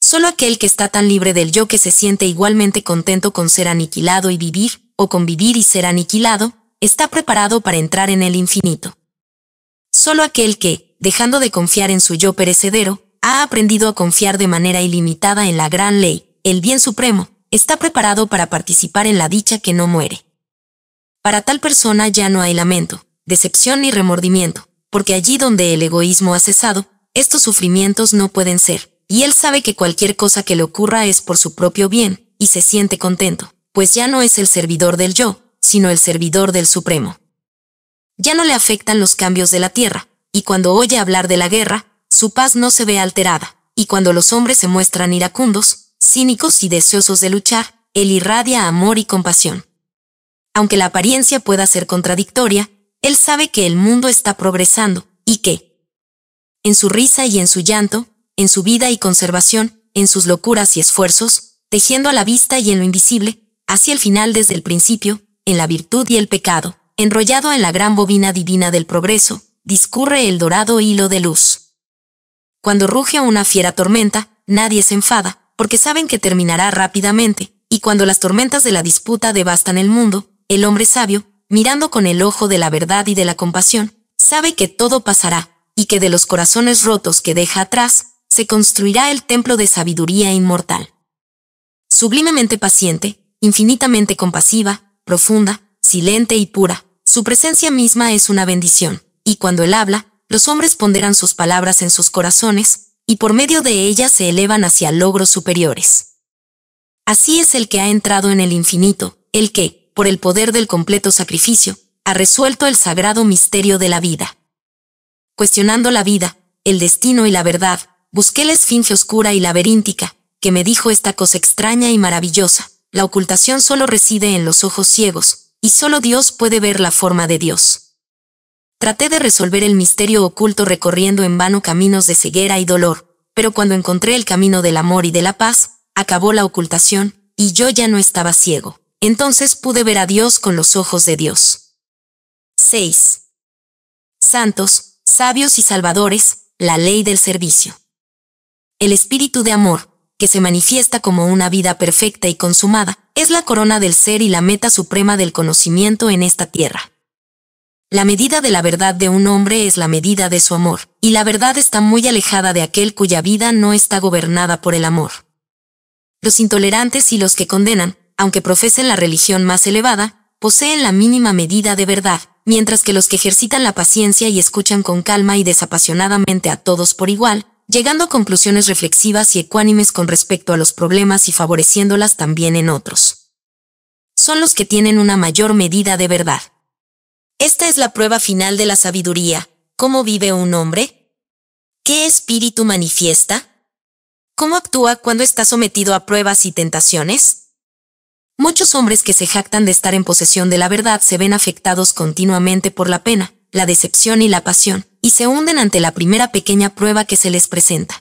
Solo aquel que está tan libre del yo que se siente igualmente contento con ser aniquilado y vivir, o con vivir y ser aniquilado, está preparado para entrar en el infinito. Solo aquel que, dejando de confiar en su yo perecedero, ha aprendido a confiar de manera ilimitada en la gran ley, el bien supremo, está preparado para participar en la dicha que no muere. Para tal persona ya no hay lamento, decepción ni remordimiento, porque allí donde el egoísmo ha cesado, estos sufrimientos no pueden ser, y él sabe que cualquier cosa que le ocurra es por su propio bien, y se siente contento, pues ya no es el servidor del yo, sino el servidor del Supremo. Ya no le afectan los cambios de la tierra, y cuando oye hablar de la guerra, su paz no se ve alterada, y cuando los hombres se muestran iracundos, cínicos y deseosos de luchar, él irradia amor y compasión. Aunque la apariencia pueda ser contradictoria, él sabe que el mundo está progresando y que, en su risa y en su llanto, en su vida y conservación, en sus locuras y esfuerzos, tejiendo a la vista y en lo invisible, hacia el final desde el principio, en la virtud y el pecado, enrollado en la gran bobina divina del progreso, discurre el dorado hilo de luz. Cuando ruge una fiera tormenta, nadie se enfada, porque saben que terminará rápidamente, y cuando las tormentas de la disputa devastan el mundo, el hombre sabio, mirando con el ojo de la verdad y de la compasión, sabe que todo pasará, y que de los corazones rotos que deja atrás, se construirá el templo de sabiduría inmortal. Sublimemente paciente, infinitamente compasiva, profunda, silente y pura, su presencia misma es una bendición, y cuando él habla, los hombres ponderan sus palabras en sus corazones, y por medio de ellas se elevan hacia logros superiores. Así es el que ha entrado en el infinito, el que, por el poder del completo sacrificio, ha resuelto el sagrado misterio de la vida. Cuestionando la vida, el destino y la verdad, busqué la esfinge oscura y laberíntica, que me dijo esta cosa extraña y maravillosa. La ocultación solo reside en los ojos ciegos, y solo Dios puede ver la forma de Dios. Traté de resolver el misterio oculto recorriendo en vano caminos de ceguera y dolor, pero cuando encontré el camino del amor y de la paz, acabó la ocultación, y yo ya no estaba ciego. Entonces pude ver a Dios con los ojos de Dios. 6. Santos, sabios y salvadores, la ley del servicio. El espíritu de amor, que se manifiesta como una vida perfecta y consumada, es la corona del ser y la meta suprema del conocimiento en esta tierra. La medida de la verdad de un hombre es la medida de su amor, y la verdad está muy alejada de aquel cuya vida no está gobernada por el amor. Los intolerantes y los que condenan, aunque profesen la religión más elevada, poseen la mínima medida de verdad, mientras que los que ejercitan la paciencia y escuchan con calma y desapasionadamente a todos por igual, llegando a conclusiones reflexivas y ecuánimes con respecto a los problemas y favoreciéndolas también en otros. Son los que tienen una mayor medida de verdad. Esta es la prueba final de la sabiduría. ¿Cómo vive un hombre? ¿Qué espíritu manifiesta? ¿Cómo actúa cuando está sometido a pruebas y tentaciones? Muchos hombres que se jactan de estar en posesión de la verdad se ven afectados continuamente por la pena, la decepción y la pasión, y se hunden ante la primera pequeña prueba que se les presenta.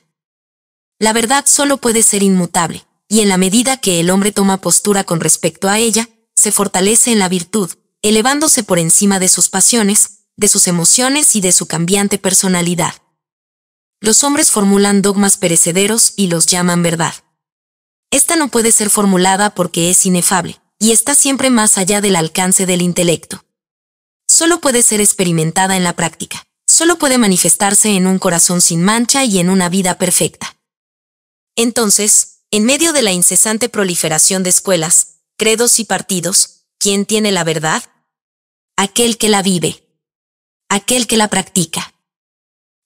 La verdad solo puede ser inmutable, y en la medida que el hombre toma postura con respecto a ella, se fortalece en la virtud, elevándose por encima de sus pasiones, de sus emociones y de su cambiante personalidad. Los hombres formulan dogmas perecederos y los llaman verdad. Esta no puede ser formulada porque es inefable, y está siempre más allá del alcance del intelecto. Solo puede ser experimentada en la práctica, solo puede manifestarse en un corazón sin mancha y en una vida perfecta. Entonces, en medio de la incesante proliferación de escuelas, credos y partidos, ¿quién tiene la verdad? Aquel que la vive. Aquel que la practica.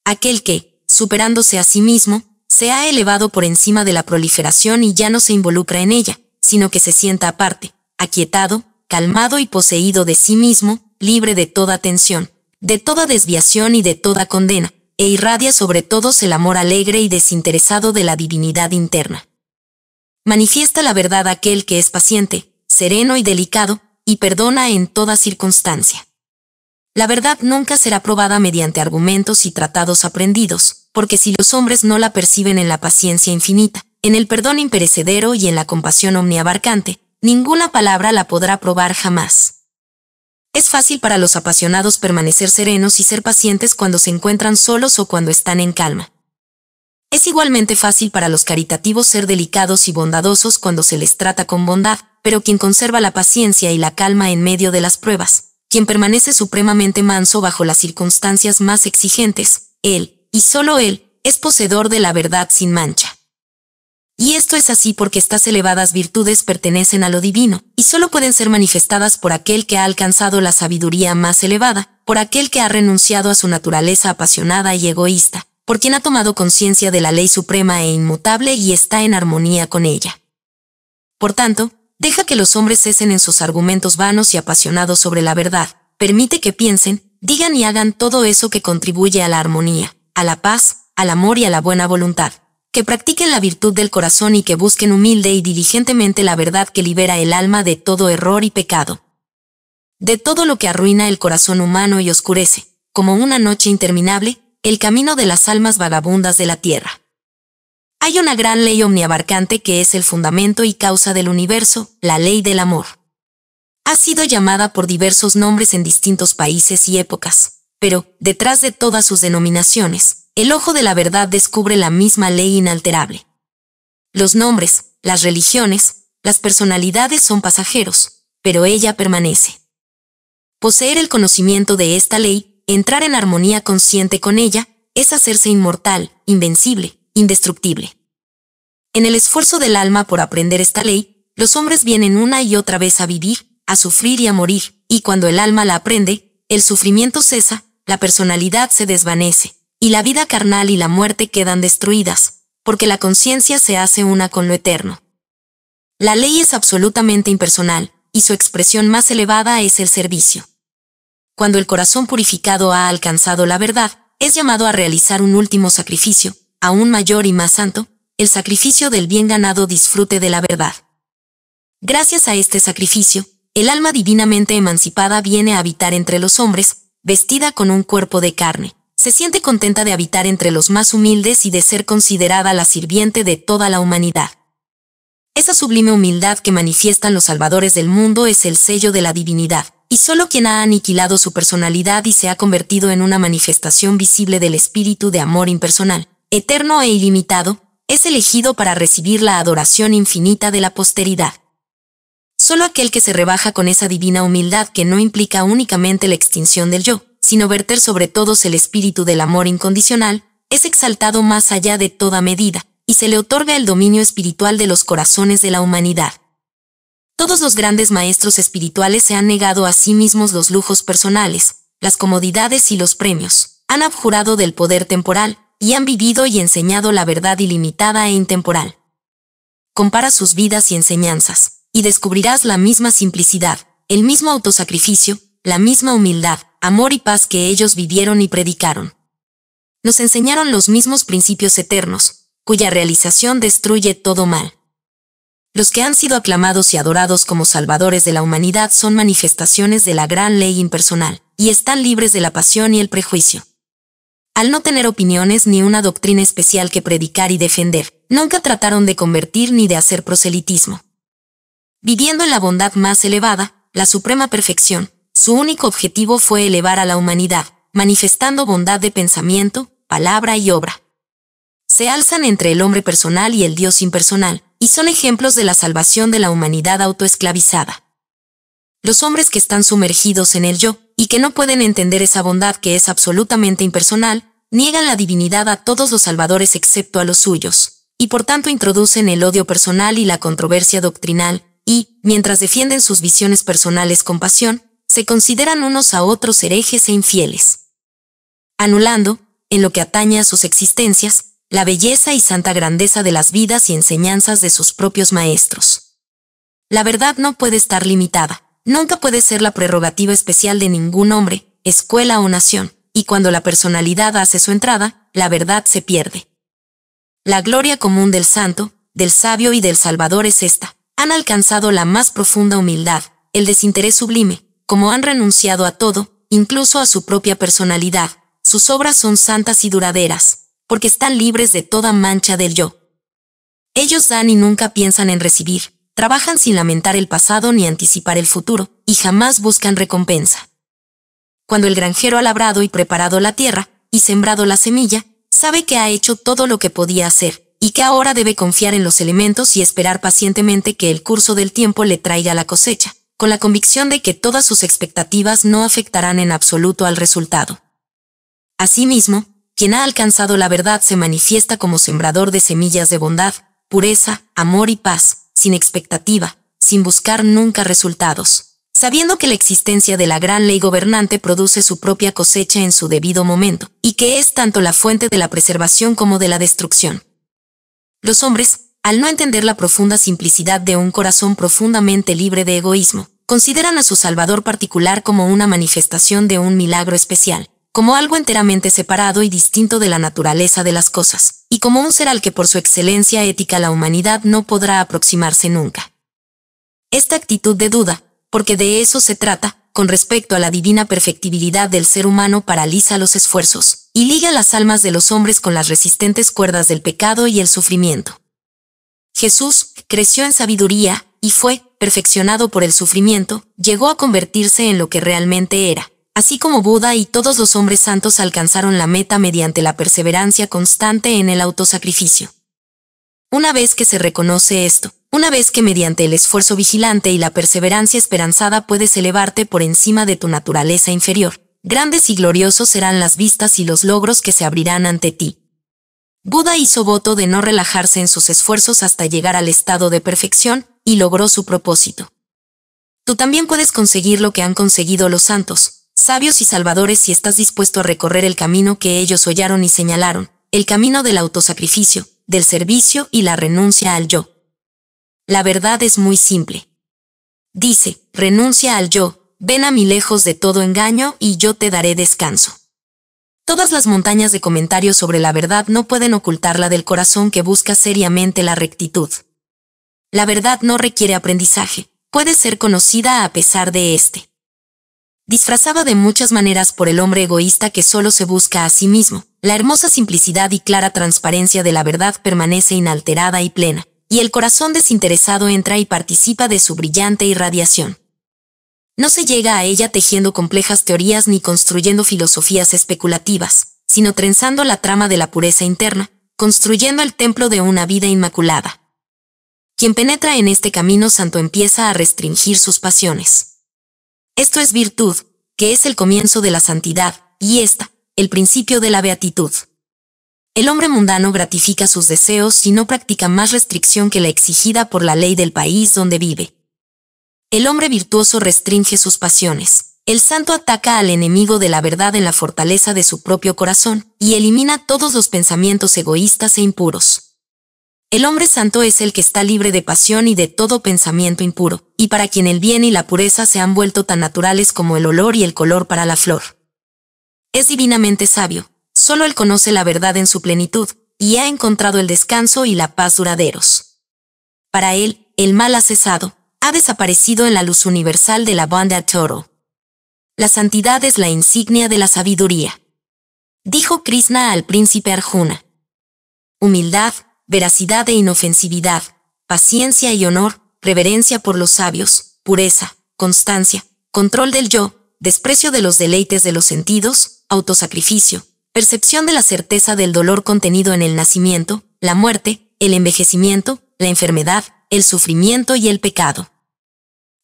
Aquel que, superándose a sí mismo, se ha elevado por encima de la proliferación y ya no se involucra en ella, sino que se sienta aparte, aquietado, calmado y poseído de sí mismo, libre de toda tensión, de toda desviación y de toda condena, e irradia sobre todos el amor alegre y desinteresado de la divinidad interna. Manifiesta la verdad aquel que es paciente, sereno y delicado, y perdona en toda circunstancia. La verdad nunca será probada mediante argumentos y tratados aprendidos, porque si los hombres no la perciben en la paciencia infinita, en el perdón imperecedero y en la compasión omniabarcante, ninguna palabra la podrá probar jamás. Es fácil para los apasionados permanecer serenos y ser pacientes cuando se encuentran solos o cuando están en calma. Es igualmente fácil para los caritativos ser delicados y bondadosos cuando se les trata con bondad, pero quien conserva la paciencia y la calma en medio de las pruebas, quien permanece supremamente manso bajo las circunstancias más exigentes, él, y solo él, es poseedor de la verdad sin mancha. Y esto es así porque estas elevadas virtudes pertenecen a lo divino, y solo pueden ser manifestadas por aquel que ha alcanzado la sabiduría más elevada, por aquel que ha renunciado a su naturaleza apasionada y egoísta, por quien ha tomado conciencia de la ley suprema e inmutable y está en armonía con ella. Por tanto, Deja que los hombres cesen en sus argumentos vanos y apasionados sobre la verdad. Permite que piensen, digan y hagan todo eso que contribuye a la armonía, a la paz, al amor y a la buena voluntad. Que practiquen la virtud del corazón y que busquen humilde y diligentemente la verdad que libera el alma de todo error y pecado. De todo lo que arruina el corazón humano y oscurece, como una noche interminable, el camino de las almas vagabundas de la tierra. Hay una gran ley omniabarcante que es el fundamento y causa del universo, la ley del amor. Ha sido llamada por diversos nombres en distintos países y épocas, pero, detrás de todas sus denominaciones, el ojo de la verdad descubre la misma ley inalterable. Los nombres, las religiones, las personalidades son pasajeros, pero ella permanece. Poseer el conocimiento de esta ley, entrar en armonía consciente con ella, es hacerse inmortal, invencible, indestructible. En el esfuerzo del alma por aprender esta ley, los hombres vienen una y otra vez a vivir, a sufrir y a morir, y cuando el alma la aprende, el sufrimiento cesa, la personalidad se desvanece, y la vida carnal y la muerte quedan destruidas, porque la conciencia se hace una con lo eterno. La ley es absolutamente impersonal, y su expresión más elevada es el servicio. Cuando el corazón purificado ha alcanzado la verdad, es llamado a realizar un último sacrificio, aún mayor y más santo, el sacrificio del bien ganado disfrute de la verdad. Gracias a este sacrificio, el alma divinamente emancipada viene a habitar entre los hombres, vestida con un cuerpo de carne. Se siente contenta de habitar entre los más humildes y de ser considerada la sirviente de toda la humanidad. Esa sublime humildad que manifiestan los salvadores del mundo es el sello de la divinidad, y solo quien ha aniquilado su personalidad y se ha convertido en una manifestación visible del espíritu de amor impersonal, eterno e ilimitado, es elegido para recibir la adoración infinita de la posteridad. Solo aquel que se rebaja con esa divina humildad que no implica únicamente la extinción del yo, sino verter sobre todos el espíritu del amor incondicional, es exaltado más allá de toda medida, y se le otorga el dominio espiritual de los corazones de la humanidad. Todos los grandes maestros espirituales se han negado a sí mismos los lujos personales, las comodidades y los premios, han abjurado del poder temporal, y han vivido y enseñado la verdad ilimitada e intemporal. Compara sus vidas y enseñanzas, y descubrirás la misma simplicidad, el mismo autosacrificio, la misma humildad, amor y paz que ellos vivieron y predicaron. Nos enseñaron los mismos principios eternos, cuya realización destruye todo mal. Los que han sido aclamados y adorados como salvadores de la humanidad son manifestaciones de la gran ley impersonal, y están libres de la pasión y el prejuicio al no tener opiniones ni una doctrina especial que predicar y defender, nunca trataron de convertir ni de hacer proselitismo. Viviendo en la bondad más elevada, la suprema perfección, su único objetivo fue elevar a la humanidad, manifestando bondad de pensamiento, palabra y obra. Se alzan entre el hombre personal y el Dios impersonal, y son ejemplos de la salvación de la humanidad autoesclavizada. Los hombres que están sumergidos en el yo, y que no pueden entender esa bondad que es absolutamente impersonal, niegan la divinidad a todos los salvadores excepto a los suyos, y por tanto introducen el odio personal y la controversia doctrinal, y, mientras defienden sus visiones personales con pasión, se consideran unos a otros herejes e infieles. Anulando, en lo que atañe a sus existencias, la belleza y santa grandeza de las vidas y enseñanzas de sus propios maestros. La verdad no puede estar limitada nunca puede ser la prerrogativa especial de ningún hombre, escuela o nación, y cuando la personalidad hace su entrada, la verdad se pierde. La gloria común del santo, del sabio y del salvador es esta. Han alcanzado la más profunda humildad, el desinterés sublime, como han renunciado a todo, incluso a su propia personalidad. Sus obras son santas y duraderas, porque están libres de toda mancha del yo. Ellos dan y nunca piensan en recibir, trabajan sin lamentar el pasado ni anticipar el futuro, y jamás buscan recompensa. Cuando el granjero ha labrado y preparado la tierra, y sembrado la semilla, sabe que ha hecho todo lo que podía hacer, y que ahora debe confiar en los elementos y esperar pacientemente que el curso del tiempo le traiga la cosecha, con la convicción de que todas sus expectativas no afectarán en absoluto al resultado. Asimismo, quien ha alcanzado la verdad se manifiesta como sembrador de semillas de bondad, pureza, amor y paz, sin expectativa, sin buscar nunca resultados, sabiendo que la existencia de la gran ley gobernante produce su propia cosecha en su debido momento, y que es tanto la fuente de la preservación como de la destrucción. Los hombres, al no entender la profunda simplicidad de un corazón profundamente libre de egoísmo, consideran a su Salvador particular como una manifestación de un milagro especial, como algo enteramente separado y distinto de la naturaleza de las cosas, y como un ser al que por su excelencia ética la humanidad no podrá aproximarse nunca. Esta actitud de duda, porque de eso se trata, con respecto a la divina perfectibilidad del ser humano paraliza los esfuerzos, y liga las almas de los hombres con las resistentes cuerdas del pecado y el sufrimiento. Jesús creció en sabiduría, y fue, perfeccionado por el sufrimiento, llegó a convertirse en lo que realmente era, así como Buda y todos los hombres santos alcanzaron la meta mediante la perseverancia constante en el autosacrificio. Una vez que se reconoce esto, una vez que mediante el esfuerzo vigilante y la perseverancia esperanzada puedes elevarte por encima de tu naturaleza inferior, grandes y gloriosos serán las vistas y los logros que se abrirán ante ti. Buda hizo voto de no relajarse en sus esfuerzos hasta llegar al estado de perfección, y logró su propósito. Tú también puedes conseguir lo que han conseguido los santos, sabios y salvadores si estás dispuesto a recorrer el camino que ellos hollaron y señalaron, el camino del autosacrificio, del servicio y la renuncia al yo. La verdad es muy simple. Dice, renuncia al yo, ven a mí lejos de todo engaño y yo te daré descanso. Todas las montañas de comentarios sobre la verdad no pueden ocultarla del corazón que busca seriamente la rectitud. La verdad no requiere aprendizaje, puede ser conocida a pesar de este disfrazada de muchas maneras por el hombre egoísta que solo se busca a sí mismo. La hermosa simplicidad y clara transparencia de la verdad permanece inalterada y plena, y el corazón desinteresado entra y participa de su brillante irradiación. No se llega a ella tejiendo complejas teorías ni construyendo filosofías especulativas, sino trenzando la trama de la pureza interna, construyendo el templo de una vida inmaculada. Quien penetra en este camino santo empieza a restringir sus pasiones esto es virtud, que es el comienzo de la santidad, y esta, el principio de la beatitud. El hombre mundano gratifica sus deseos y no practica más restricción que la exigida por la ley del país donde vive. El hombre virtuoso restringe sus pasiones. El santo ataca al enemigo de la verdad en la fortaleza de su propio corazón y elimina todos los pensamientos egoístas e impuros. El hombre santo es el que está libre de pasión y de todo pensamiento impuro, y para quien el bien y la pureza se han vuelto tan naturales como el olor y el color para la flor. Es divinamente sabio, solo él conoce la verdad en su plenitud, y ha encontrado el descanso y la paz duraderos. Para él, el mal ha cesado, ha desaparecido en la luz universal de la banda Toro. La santidad es la insignia de la sabiduría. Dijo Krishna al príncipe Arjuna. Humildad, veracidad e inofensividad, paciencia y honor, reverencia por los sabios, pureza, constancia, control del yo, desprecio de los deleites de los sentidos, autosacrificio, percepción de la certeza del dolor contenido en el nacimiento, la muerte, el envejecimiento, la enfermedad, el sufrimiento y el pecado.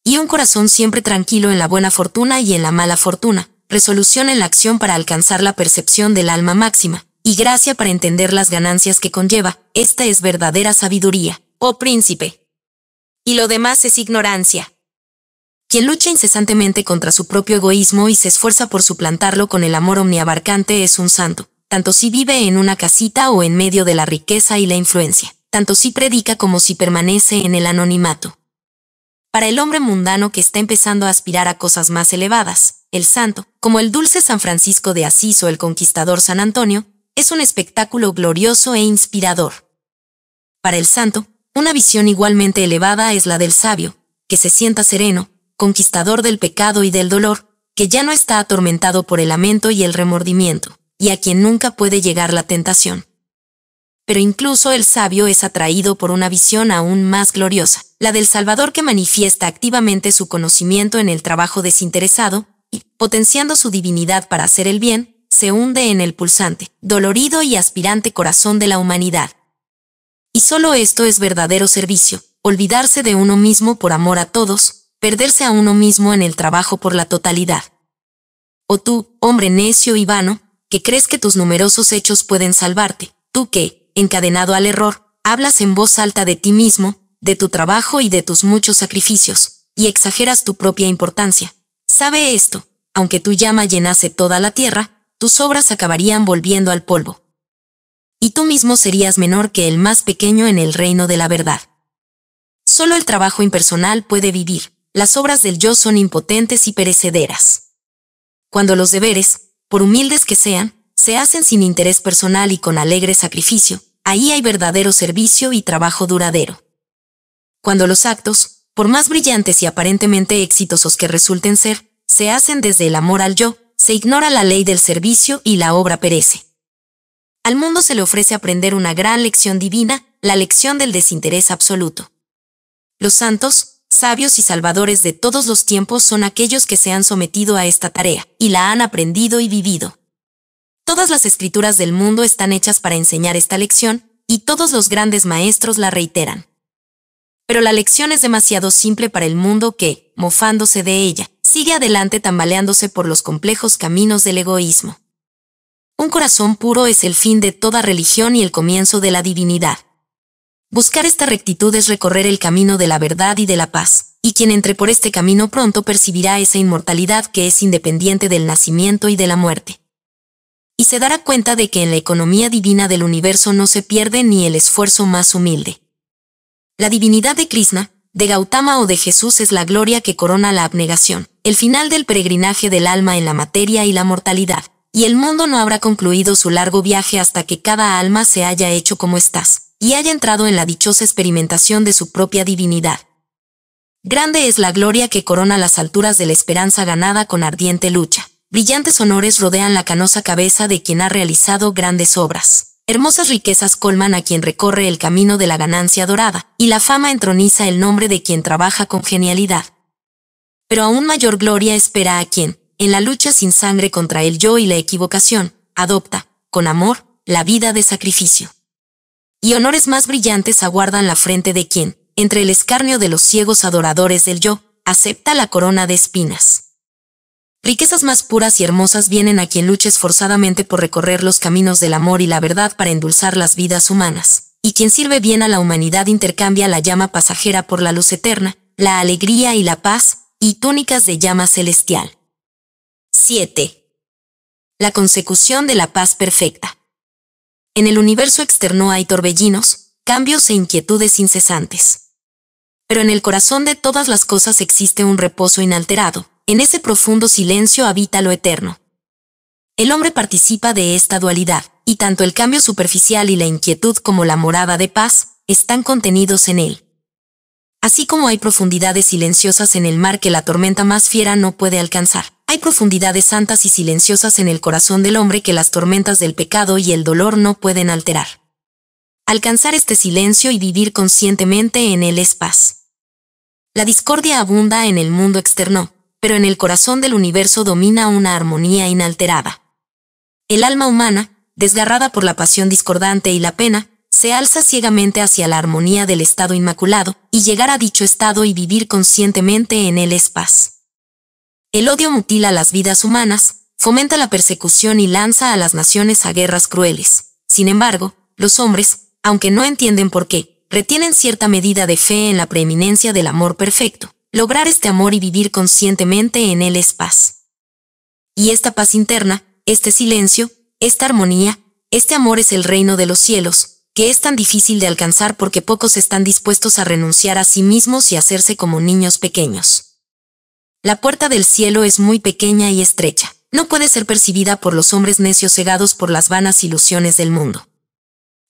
Y un corazón siempre tranquilo en la buena fortuna y en la mala fortuna, resolución en la acción para alcanzar la percepción del alma máxima, y gracia para entender las ganancias que conlleva, esta es verdadera sabiduría, oh príncipe. Y lo demás es ignorancia. Quien lucha incesantemente contra su propio egoísmo y se esfuerza por suplantarlo con el amor omniabarcante es un santo, tanto si vive en una casita o en medio de la riqueza y la influencia, tanto si predica como si permanece en el anonimato. Para el hombre mundano que está empezando a aspirar a cosas más elevadas, el santo, como el dulce San Francisco de Asís o el conquistador San Antonio, es un espectáculo glorioso e inspirador. Para el santo, una visión igualmente elevada es la del sabio, que se sienta sereno, conquistador del pecado y del dolor, que ya no está atormentado por el lamento y el remordimiento, y a quien nunca puede llegar la tentación. Pero incluso el sabio es atraído por una visión aún más gloriosa, la del Salvador que manifiesta activamente su conocimiento en el trabajo desinteresado, y, potenciando su divinidad para hacer el bien, se hunde en el pulsante, dolorido y aspirante corazón de la humanidad. Y solo esto es verdadero servicio, olvidarse de uno mismo por amor a todos, perderse a uno mismo en el trabajo por la totalidad. O tú, hombre necio y vano, que crees que tus numerosos hechos pueden salvarte, tú que, encadenado al error, hablas en voz alta de ti mismo, de tu trabajo y de tus muchos sacrificios, y exageras tu propia importancia. Sabe esto, aunque tu llama llenase toda la tierra, tus obras acabarían volviendo al polvo. Y tú mismo serías menor que el más pequeño en el reino de la verdad. Solo el trabajo impersonal puede vivir, las obras del yo son impotentes y perecederas. Cuando los deberes, por humildes que sean, se hacen sin interés personal y con alegre sacrificio, ahí hay verdadero servicio y trabajo duradero. Cuando los actos, por más brillantes y aparentemente exitosos que resulten ser, se hacen desde el amor al yo, se ignora la ley del servicio y la obra perece. Al mundo se le ofrece aprender una gran lección divina, la lección del desinterés absoluto. Los santos, sabios y salvadores de todos los tiempos son aquellos que se han sometido a esta tarea, y la han aprendido y vivido. Todas las escrituras del mundo están hechas para enseñar esta lección, y todos los grandes maestros la reiteran pero la lección es demasiado simple para el mundo que, mofándose de ella, sigue adelante tambaleándose por los complejos caminos del egoísmo. Un corazón puro es el fin de toda religión y el comienzo de la divinidad. Buscar esta rectitud es recorrer el camino de la verdad y de la paz, y quien entre por este camino pronto percibirá esa inmortalidad que es independiente del nacimiento y de la muerte. Y se dará cuenta de que en la economía divina del universo no se pierde ni el esfuerzo más humilde. La divinidad de Krishna, de Gautama o de Jesús es la gloria que corona la abnegación, el final del peregrinaje del alma en la materia y la mortalidad, y el mundo no habrá concluido su largo viaje hasta que cada alma se haya hecho como estás, y haya entrado en la dichosa experimentación de su propia divinidad. Grande es la gloria que corona las alturas de la esperanza ganada con ardiente lucha. Brillantes honores rodean la canosa cabeza de quien ha realizado grandes obras. Hermosas riquezas colman a quien recorre el camino de la ganancia dorada, y la fama entroniza el nombre de quien trabaja con genialidad. Pero aún mayor gloria espera a quien, en la lucha sin sangre contra el yo y la equivocación, adopta, con amor, la vida de sacrificio. Y honores más brillantes aguardan la frente de quien, entre el escarnio de los ciegos adoradores del yo, acepta la corona de espinas. Riquezas más puras y hermosas vienen a quien luche esforzadamente por recorrer los caminos del amor y la verdad para endulzar las vidas humanas. Y quien sirve bien a la humanidad intercambia la llama pasajera por la luz eterna, la alegría y la paz, y túnicas de llama celestial. 7. La consecución de la paz perfecta. En el universo externo hay torbellinos, cambios e inquietudes incesantes. Pero en el corazón de todas las cosas existe un reposo inalterado, en ese profundo silencio habita lo eterno. El hombre participa de esta dualidad, y tanto el cambio superficial y la inquietud como la morada de paz están contenidos en él. Así como hay profundidades silenciosas en el mar que la tormenta más fiera no puede alcanzar, hay profundidades santas y silenciosas en el corazón del hombre que las tormentas del pecado y el dolor no pueden alterar. Alcanzar este silencio y vivir conscientemente en él es paz. La discordia abunda en el mundo externo, pero en el corazón del universo domina una armonía inalterada. El alma humana, desgarrada por la pasión discordante y la pena, se alza ciegamente hacia la armonía del estado inmaculado, y llegar a dicho estado y vivir conscientemente en él es paz. El odio mutila las vidas humanas, fomenta la persecución y lanza a las naciones a guerras crueles. Sin embargo, los hombres, aunque no entienden por qué, retienen cierta medida de fe en la preeminencia del amor perfecto, Lograr este amor y vivir conscientemente en él es paz. Y esta paz interna, este silencio, esta armonía, este amor es el reino de los cielos, que es tan difícil de alcanzar porque pocos están dispuestos a renunciar a sí mismos y hacerse como niños pequeños. La puerta del cielo es muy pequeña y estrecha, no puede ser percibida por los hombres necios cegados por las vanas ilusiones del mundo.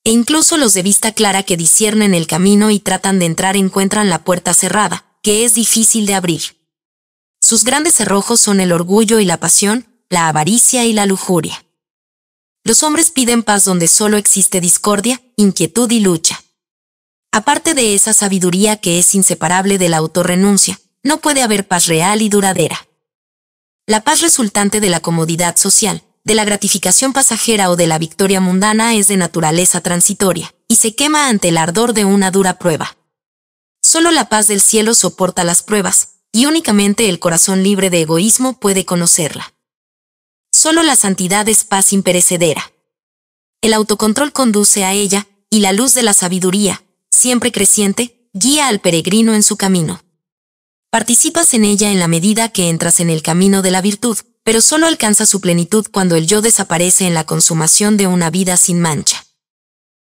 E incluso los de vista clara que disciernen el camino y tratan de entrar encuentran la puerta cerrada, que es difícil de abrir. Sus grandes cerrojos son el orgullo y la pasión, la avaricia y la lujuria. Los hombres piden paz donde solo existe discordia, inquietud y lucha. Aparte de esa sabiduría que es inseparable de la autorrenuncia, no puede haber paz real y duradera. La paz resultante de la comodidad social, de la gratificación pasajera o de la victoria mundana es de naturaleza transitoria, y se quema ante el ardor de una dura prueba. Solo la paz del cielo soporta las pruebas, y únicamente el corazón libre de egoísmo puede conocerla. Solo la santidad es paz imperecedera. El autocontrol conduce a ella, y la luz de la sabiduría, siempre creciente, guía al peregrino en su camino. Participas en ella en la medida que entras en el camino de la virtud, pero solo alcanza su plenitud cuando el yo desaparece en la consumación de una vida sin mancha.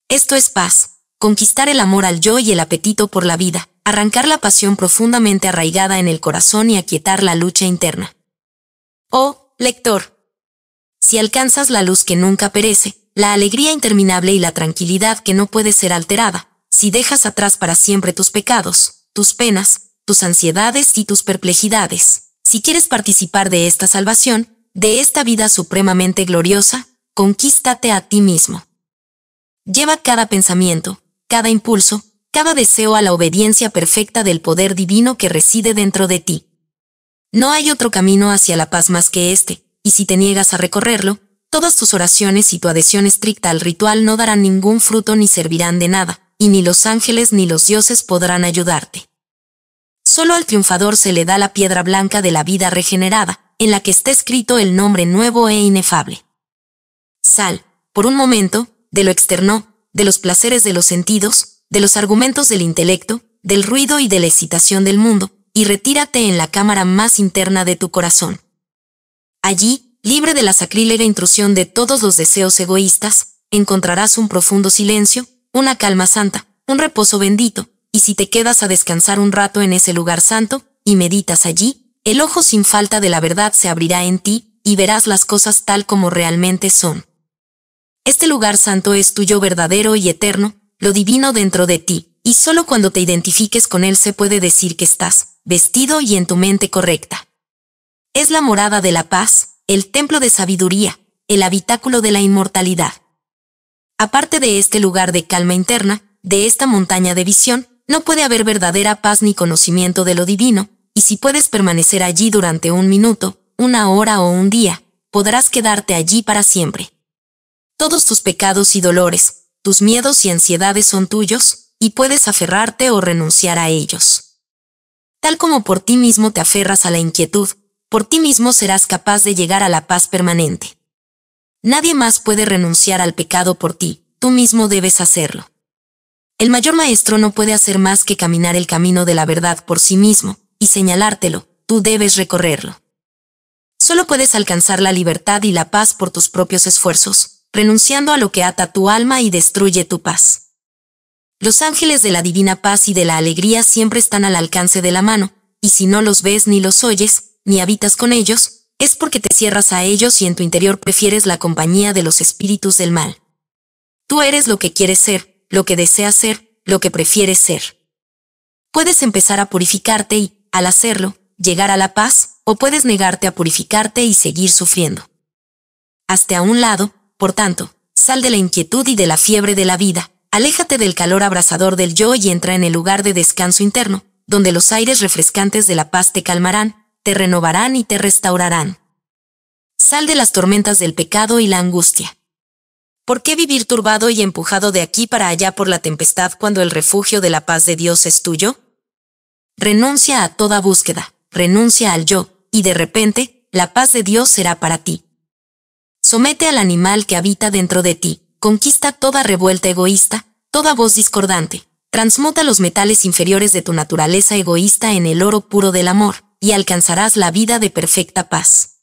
Esto es paz conquistar el amor al yo y el apetito por la vida, arrancar la pasión profundamente arraigada en el corazón y aquietar la lucha interna. Oh, lector. Si alcanzas la luz que nunca perece, la alegría interminable y la tranquilidad que no puede ser alterada, si dejas atrás para siempre tus pecados, tus penas, tus ansiedades y tus perplejidades, si quieres participar de esta salvación, de esta vida supremamente gloriosa, conquístate a ti mismo. Lleva cada pensamiento, cada impulso, cada deseo a la obediencia perfecta del poder divino que reside dentro de ti. No hay otro camino hacia la paz más que este, y si te niegas a recorrerlo, todas tus oraciones y tu adhesión estricta al ritual no darán ningún fruto ni servirán de nada, y ni los ángeles ni los dioses podrán ayudarte. Solo al triunfador se le da la piedra blanca de la vida regenerada, en la que está escrito el nombre nuevo e inefable. Sal, por un momento, de lo externo, de los placeres de los sentidos, de los argumentos del intelecto, del ruido y de la excitación del mundo, y retírate en la cámara más interna de tu corazón. Allí, libre de la sacrílega intrusión de todos los deseos egoístas, encontrarás un profundo silencio, una calma santa, un reposo bendito, y si te quedas a descansar un rato en ese lugar santo, y meditas allí, el ojo sin falta de la verdad se abrirá en ti, y verás las cosas tal como realmente son. Este lugar santo es tuyo verdadero y eterno, lo divino dentro de ti, y solo cuando te identifiques con él se puede decir que estás, vestido y en tu mente correcta. Es la morada de la paz, el templo de sabiduría, el habitáculo de la inmortalidad. Aparte de este lugar de calma interna, de esta montaña de visión, no puede haber verdadera paz ni conocimiento de lo divino, y si puedes permanecer allí durante un minuto, una hora o un día, podrás quedarte allí para siempre. Todos tus pecados y dolores, tus miedos y ansiedades son tuyos, y puedes aferrarte o renunciar a ellos. Tal como por ti mismo te aferras a la inquietud, por ti mismo serás capaz de llegar a la paz permanente. Nadie más puede renunciar al pecado por ti, tú mismo debes hacerlo. El mayor maestro no puede hacer más que caminar el camino de la verdad por sí mismo, y señalártelo, tú debes recorrerlo. Solo puedes alcanzar la libertad y la paz por tus propios esfuerzos, renunciando a lo que ata tu alma y destruye tu paz. Los ángeles de la divina paz y de la alegría siempre están al alcance de la mano, y si no los ves ni los oyes, ni habitas con ellos, es porque te cierras a ellos y en tu interior prefieres la compañía de los espíritus del mal. Tú eres lo que quieres ser, lo que deseas ser, lo que prefieres ser. Puedes empezar a purificarte y, al hacerlo, llegar a la paz, o puedes negarte a purificarte y seguir sufriendo. hasta a un lado, por tanto, sal de la inquietud y de la fiebre de la vida, aléjate del calor abrasador del yo y entra en el lugar de descanso interno, donde los aires refrescantes de la paz te calmarán, te renovarán y te restaurarán. Sal de las tormentas del pecado y la angustia. ¿Por qué vivir turbado y empujado de aquí para allá por la tempestad cuando el refugio de la paz de Dios es tuyo? Renuncia a toda búsqueda, renuncia al yo, y de repente, la paz de Dios será para ti. Somete al animal que habita dentro de ti, conquista toda revuelta egoísta, toda voz discordante, transmuta los metales inferiores de tu naturaleza egoísta en el oro puro del amor, y alcanzarás la vida de perfecta paz.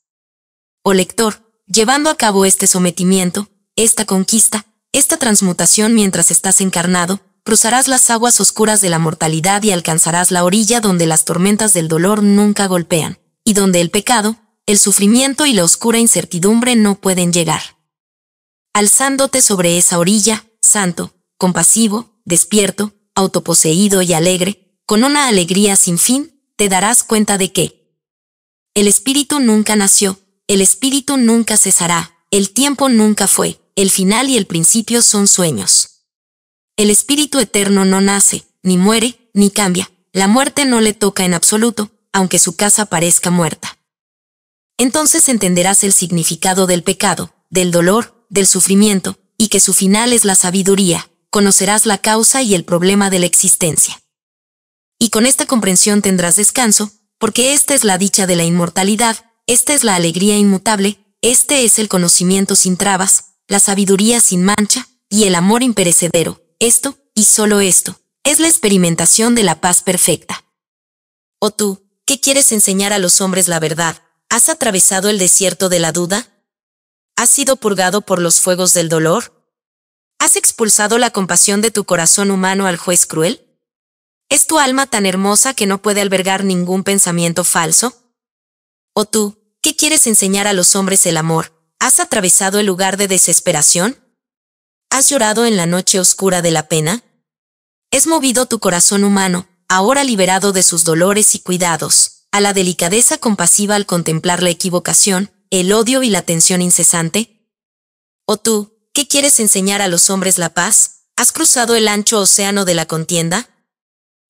O oh lector, llevando a cabo este sometimiento, esta conquista, esta transmutación mientras estás encarnado, cruzarás las aguas oscuras de la mortalidad y alcanzarás la orilla donde las tormentas del dolor nunca golpean, y donde el pecado, el sufrimiento y la oscura incertidumbre no pueden llegar. Alzándote sobre esa orilla, santo, compasivo, despierto, autoposeído y alegre, con una alegría sin fin, te darás cuenta de que el espíritu nunca nació, el espíritu nunca cesará, el tiempo nunca fue, el final y el principio son sueños. El espíritu eterno no nace, ni muere, ni cambia, la muerte no le toca en absoluto, aunque su casa parezca muerta entonces entenderás el significado del pecado, del dolor, del sufrimiento, y que su final es la sabiduría, conocerás la causa y el problema de la existencia. Y con esta comprensión tendrás descanso, porque esta es la dicha de la inmortalidad, esta es la alegría inmutable, este es el conocimiento sin trabas, la sabiduría sin mancha, y el amor imperecedero, esto, y solo esto, es la experimentación de la paz perfecta. O oh tú, ¿qué quieres enseñar a los hombres la verdad, ¿Has atravesado el desierto de la duda? ¿Has sido purgado por los fuegos del dolor? ¿Has expulsado la compasión de tu corazón humano al juez cruel? ¿Es tu alma tan hermosa que no puede albergar ningún pensamiento falso? ¿O tú, qué quieres enseñar a los hombres el amor? ¿Has atravesado el lugar de desesperación? ¿Has llorado en la noche oscura de la pena? ¿Es movido tu corazón humano, ahora liberado de sus dolores y cuidados? a la delicadeza compasiva al contemplar la equivocación, el odio y la tensión incesante? ¿O tú, qué quieres enseñar a los hombres la paz? ¿Has cruzado el ancho océano de la contienda?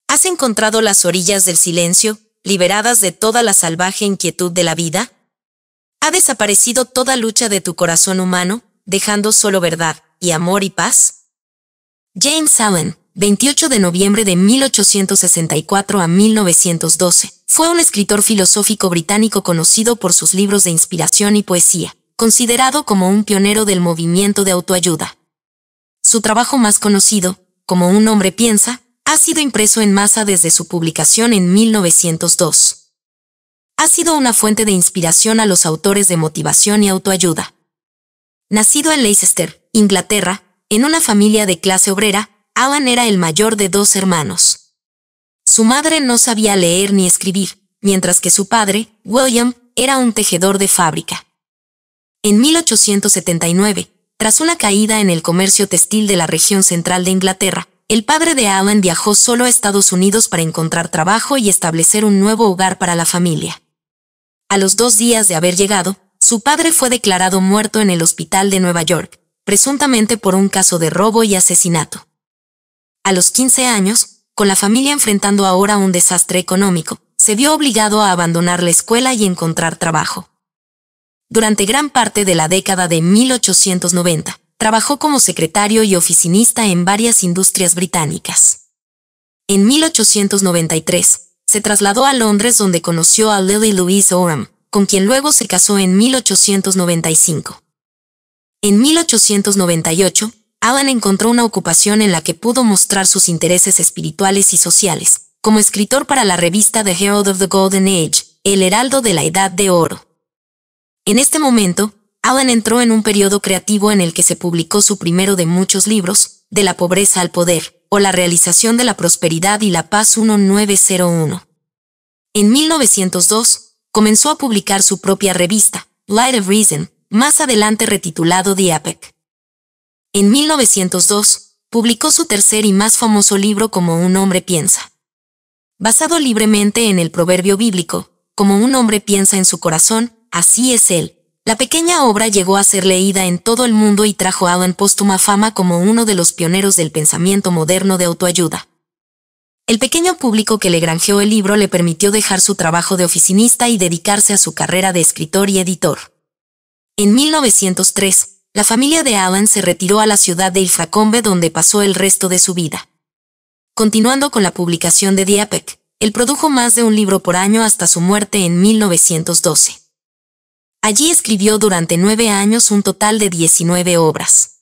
¿Has encontrado las orillas del silencio, liberadas de toda la salvaje inquietud de la vida? ¿Ha desaparecido toda lucha de tu corazón humano, dejando solo verdad y amor y paz? James Allen 28 de noviembre de 1864 a 1912, fue un escritor filosófico británico conocido por sus libros de inspiración y poesía, considerado como un pionero del movimiento de autoayuda. Su trabajo más conocido, Como un hombre piensa, ha sido impreso en masa desde su publicación en 1902. Ha sido una fuente de inspiración a los autores de motivación y autoayuda. Nacido en Leicester, Inglaterra, en una familia de clase obrera, Alan era el mayor de dos hermanos. Su madre no sabía leer ni escribir, mientras que su padre, William, era un tejedor de fábrica. En 1879, tras una caída en el comercio textil de la región central de Inglaterra, el padre de Alan viajó solo a Estados Unidos para encontrar trabajo y establecer un nuevo hogar para la familia. A los dos días de haber llegado, su padre fue declarado muerto en el hospital de Nueva York, presuntamente por un caso de robo y asesinato a los 15 años, con la familia enfrentando ahora un desastre económico, se vio obligado a abandonar la escuela y encontrar trabajo. Durante gran parte de la década de 1890, trabajó como secretario y oficinista en varias industrias británicas. En 1893, se trasladó a Londres donde conoció a Lily Louise Oram, con quien luego se casó en 1895. En 1898, Alan encontró una ocupación en la que pudo mostrar sus intereses espirituales y sociales, como escritor para la revista The Herald of the Golden Age, El Heraldo de la Edad de Oro. En este momento, Adam entró en un periodo creativo en el que se publicó su primero de muchos libros, De la pobreza al poder, o La realización de la prosperidad y la paz 1901. En 1902, comenzó a publicar su propia revista, Light of Reason, más adelante retitulado The Epic. En 1902, publicó su tercer y más famoso libro como un hombre piensa. Basado libremente en el proverbio bíblico, como un hombre piensa en su corazón, así es él. La pequeña obra llegó a ser leída en todo el mundo y trajo a en póstuma fama como uno de los pioneros del pensamiento moderno de autoayuda. El pequeño público que le granjeó el libro le permitió dejar su trabajo de oficinista y dedicarse a su carrera de escritor y editor. En 1903, la familia de Allen se retiró a la ciudad de Ilfracombe donde pasó el resto de su vida. Continuando con la publicación de Diapec, él produjo más de un libro por año hasta su muerte en 1912. Allí escribió durante nueve años un total de 19 obras.